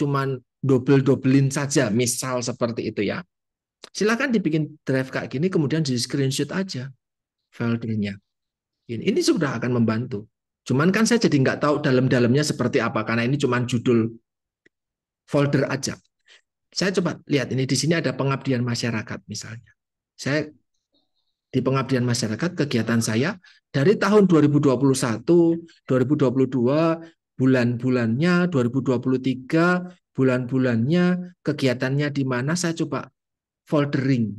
Speaker 1: Cuman double-dobelin saja, misal seperti itu ya. Silakan dibikin drive kayak gini, kemudian di screenshot aja file Ini, ini sudah akan membantu. Cuman kan saya jadi nggak tahu dalam-dalamnya seperti apa, karena ini cuman judul folder aja saya coba lihat ini di sini ada pengabdian masyarakat misalnya. Saya di pengabdian masyarakat kegiatan saya dari tahun 2021, 2022 bulan-bulannya, 2023 bulan-bulannya, kegiatannya di mana saya coba foldering.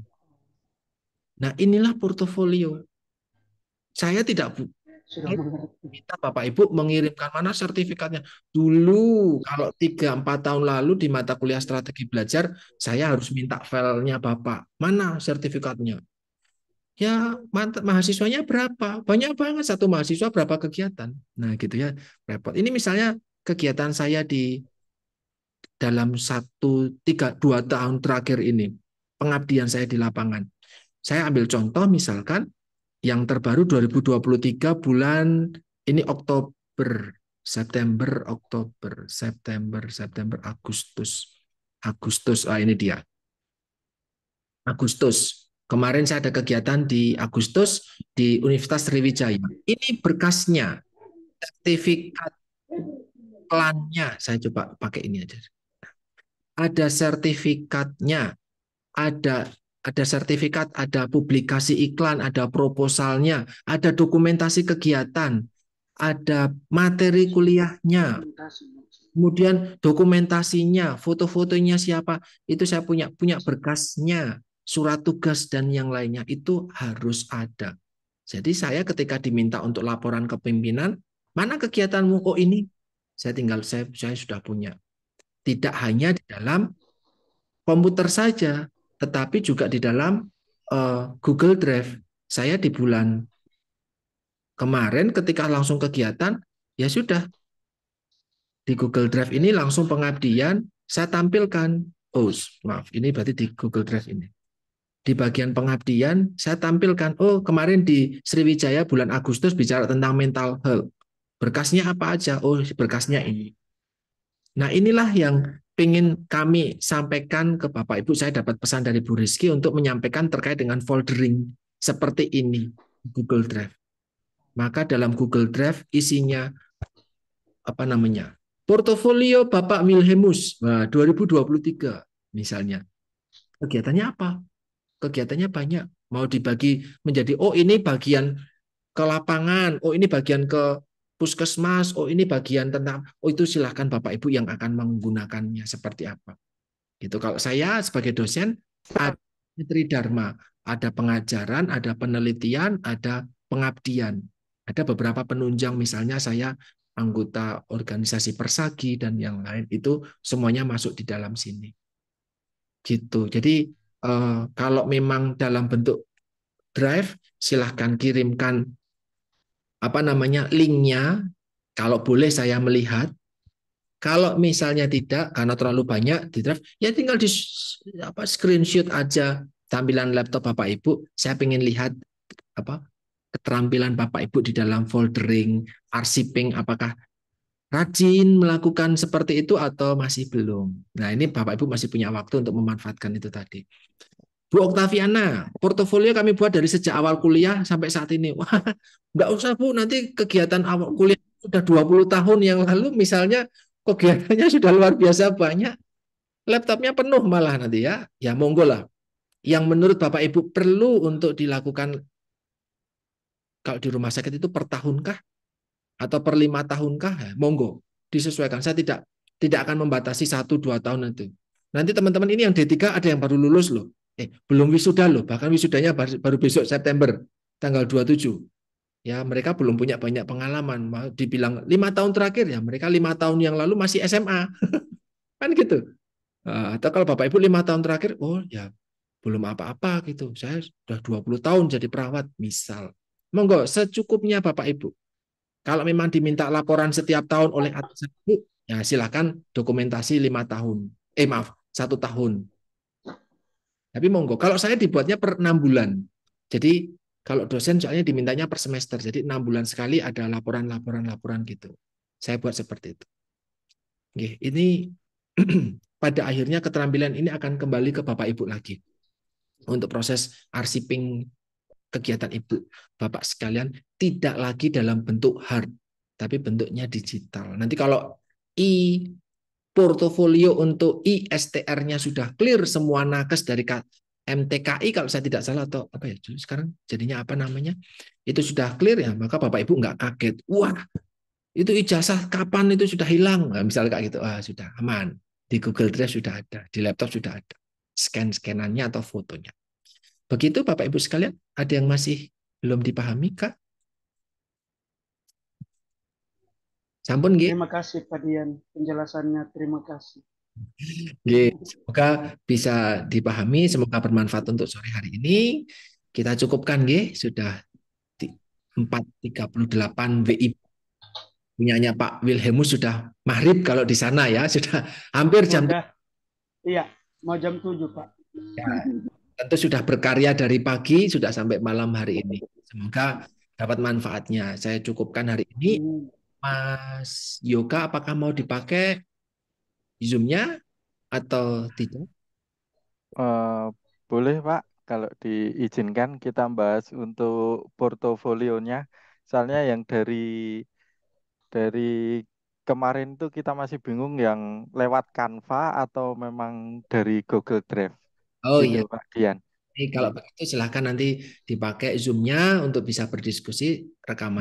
Speaker 1: Nah, inilah portofolio. Saya tidak
Speaker 4: kita
Speaker 1: Bapak Ibu mengirimkan mana sertifikatnya. Dulu kalau 3 empat tahun lalu di mata kuliah strategi belajar saya harus minta filenya Bapak. Mana sertifikatnya? Ya, mahasiswanya berapa? Banyak banget satu mahasiswa berapa kegiatan. Nah, gitu ya, repot. Ini misalnya kegiatan saya di dalam satu tiga dua tahun terakhir ini pengabdian saya di lapangan. Saya ambil contoh misalkan yang terbaru 2023 bulan ini Oktober, September, Oktober, September, September, Agustus. Agustus, ah ini dia. Agustus. Kemarin saya ada kegiatan di Agustus di Universitas Sriwijaya. Ini berkasnya, sertifikat pelannya Saya coba pakai ini aja. Ada sertifikatnya, ada ada sertifikat, ada publikasi iklan, ada proposalnya, ada dokumentasi kegiatan, ada materi kuliahnya, kemudian dokumentasinya, foto-fotonya siapa, itu saya punya punya berkasnya, surat tugas dan yang lainnya itu harus ada. Jadi saya ketika diminta untuk laporan ke mana kegiatanmu kok oh, ini? Saya tinggal saya saya sudah punya. Tidak hanya di dalam komputer saja, tetapi juga di dalam uh, Google Drive. Saya di bulan kemarin ketika langsung kegiatan, ya sudah. Di Google Drive ini langsung pengabdian, saya tampilkan. Oh, maaf, ini berarti di Google Drive ini. Di bagian pengabdian, saya tampilkan, oh kemarin di Sriwijaya bulan Agustus bicara tentang mental health. Berkasnya apa aja? Oh, berkasnya ini. Nah, inilah yang ingin kami sampaikan ke Bapak Ibu, saya dapat pesan dari Bu Rizky untuk menyampaikan terkait dengan foldering seperti ini, Google Drive. Maka dalam Google Drive isinya apa namanya? Portofolio Bapak Milhemus 2023 misalnya. Kegiatannya apa? Kegiatannya banyak. Mau dibagi menjadi oh ini bagian ke lapangan, oh ini bagian ke puskesmas, oh ini bagian tentang, oh itu silahkan Bapak Ibu yang akan menggunakannya seperti apa. Gitu. Kalau saya sebagai dosen, ada tridharma, ada pengajaran, ada penelitian, ada pengabdian. Ada beberapa penunjang, misalnya saya anggota organisasi Persagi dan yang lain, itu semuanya masuk di dalam sini. Gitu. Jadi eh, kalau memang dalam bentuk drive, silahkan kirimkan apa namanya linknya kalau boleh saya melihat kalau misalnya tidak karena terlalu banyak di draft ya tinggal di apa screenshot aja tampilan laptop Bapak Ibu saya ingin lihat apa keterampilan Bapak Ibu di dalam foldering arsiping apakah rajin melakukan seperti itu atau masih belum nah ini Bapak Ibu masih punya waktu untuk memanfaatkan itu tadi Bu Oktaviana, portofolio kami buat dari sejak awal kuliah sampai saat ini. Wah, nggak usah Bu, nanti kegiatan awal kuliah sudah 20 tahun yang lalu misalnya kegiatannya sudah luar biasa banyak. Laptopnya penuh malah nanti ya. Ya monggo lah. Yang menurut Bapak Ibu perlu untuk dilakukan kalau di rumah sakit itu per tahunkah atau per lima tahunkah? Ya, monggo disesuaikan. Saya tidak tidak akan membatasi satu dua tahun itu. Nanti teman-teman ini yang D3 ada yang baru lulus loh eh belum wisuda loh, bahkan wisudanya baru besok September tanggal 27. Ya, mereka belum punya banyak pengalaman. Dibilang lima tahun terakhir ya, mereka lima tahun yang lalu masih SMA. kan gitu. Eh, atau kalau Bapak Ibu lima tahun terakhir, oh ya belum apa-apa gitu. Saya sudah 20 tahun jadi perawat, misal. Monggo, secukupnya Bapak Ibu. Kalau memang diminta laporan setiap tahun oleh atasan ya silakan dokumentasi lima tahun. Eh maaf, satu tahun tapi monggo, kalau saya dibuatnya per 6 bulan. Jadi kalau dosen soalnya dimintanya per semester. Jadi 6 bulan sekali ada laporan-laporan-laporan gitu. Saya buat seperti itu. Oke, ini pada akhirnya keterampilan ini akan kembali ke Bapak Ibu lagi. Untuk proses arsiping kegiatan Ibu, Bapak sekalian tidak lagi dalam bentuk hard, tapi bentuknya digital. Nanti kalau I portofolio untuk ISTR-nya sudah clear semua nakes dari MTKI kalau saya tidak salah atau apa ya sekarang jadinya apa namanya itu sudah clear ya maka bapak ibu nggak kaget wah itu ijazah kapan itu sudah hilang nah, misalnya kayak gitu ah sudah aman di Google Drive sudah ada di laptop sudah ada scan scanannya atau fotonya begitu bapak ibu sekalian ada yang masih belum dipahami kak Sampun nggih.
Speaker 6: Terima kasih Pak Dian penjelasannya. Terima
Speaker 1: kasih. Oke, semoga bisa dipahami, semoga bermanfaat untuk sore hari ini. Kita cukupkan G. sudah 438 WIB punyanya Pak Wilhelmus sudah maghrib kalau di sana ya sudah hampir jam sudah,
Speaker 6: iya mau jam 7 Pak ya,
Speaker 1: tentu sudah berkarya dari pagi sudah sampai malam hari ini semoga dapat manfaatnya saya cukupkan hari ini hmm. Mas Yoga, apakah mau dipakai zoom atau tidak?
Speaker 3: Uh, boleh Pak, kalau diizinkan kita bahas untuk portofolionya. Soalnya yang
Speaker 1: dari dari kemarin itu kita masih bingung yang lewat Canva atau memang dari Google Drive. Oh gitu, iya. Pak Dian. Jadi kalau begitu silahkan nanti dipakai zoom untuk bisa berdiskusi rekaman.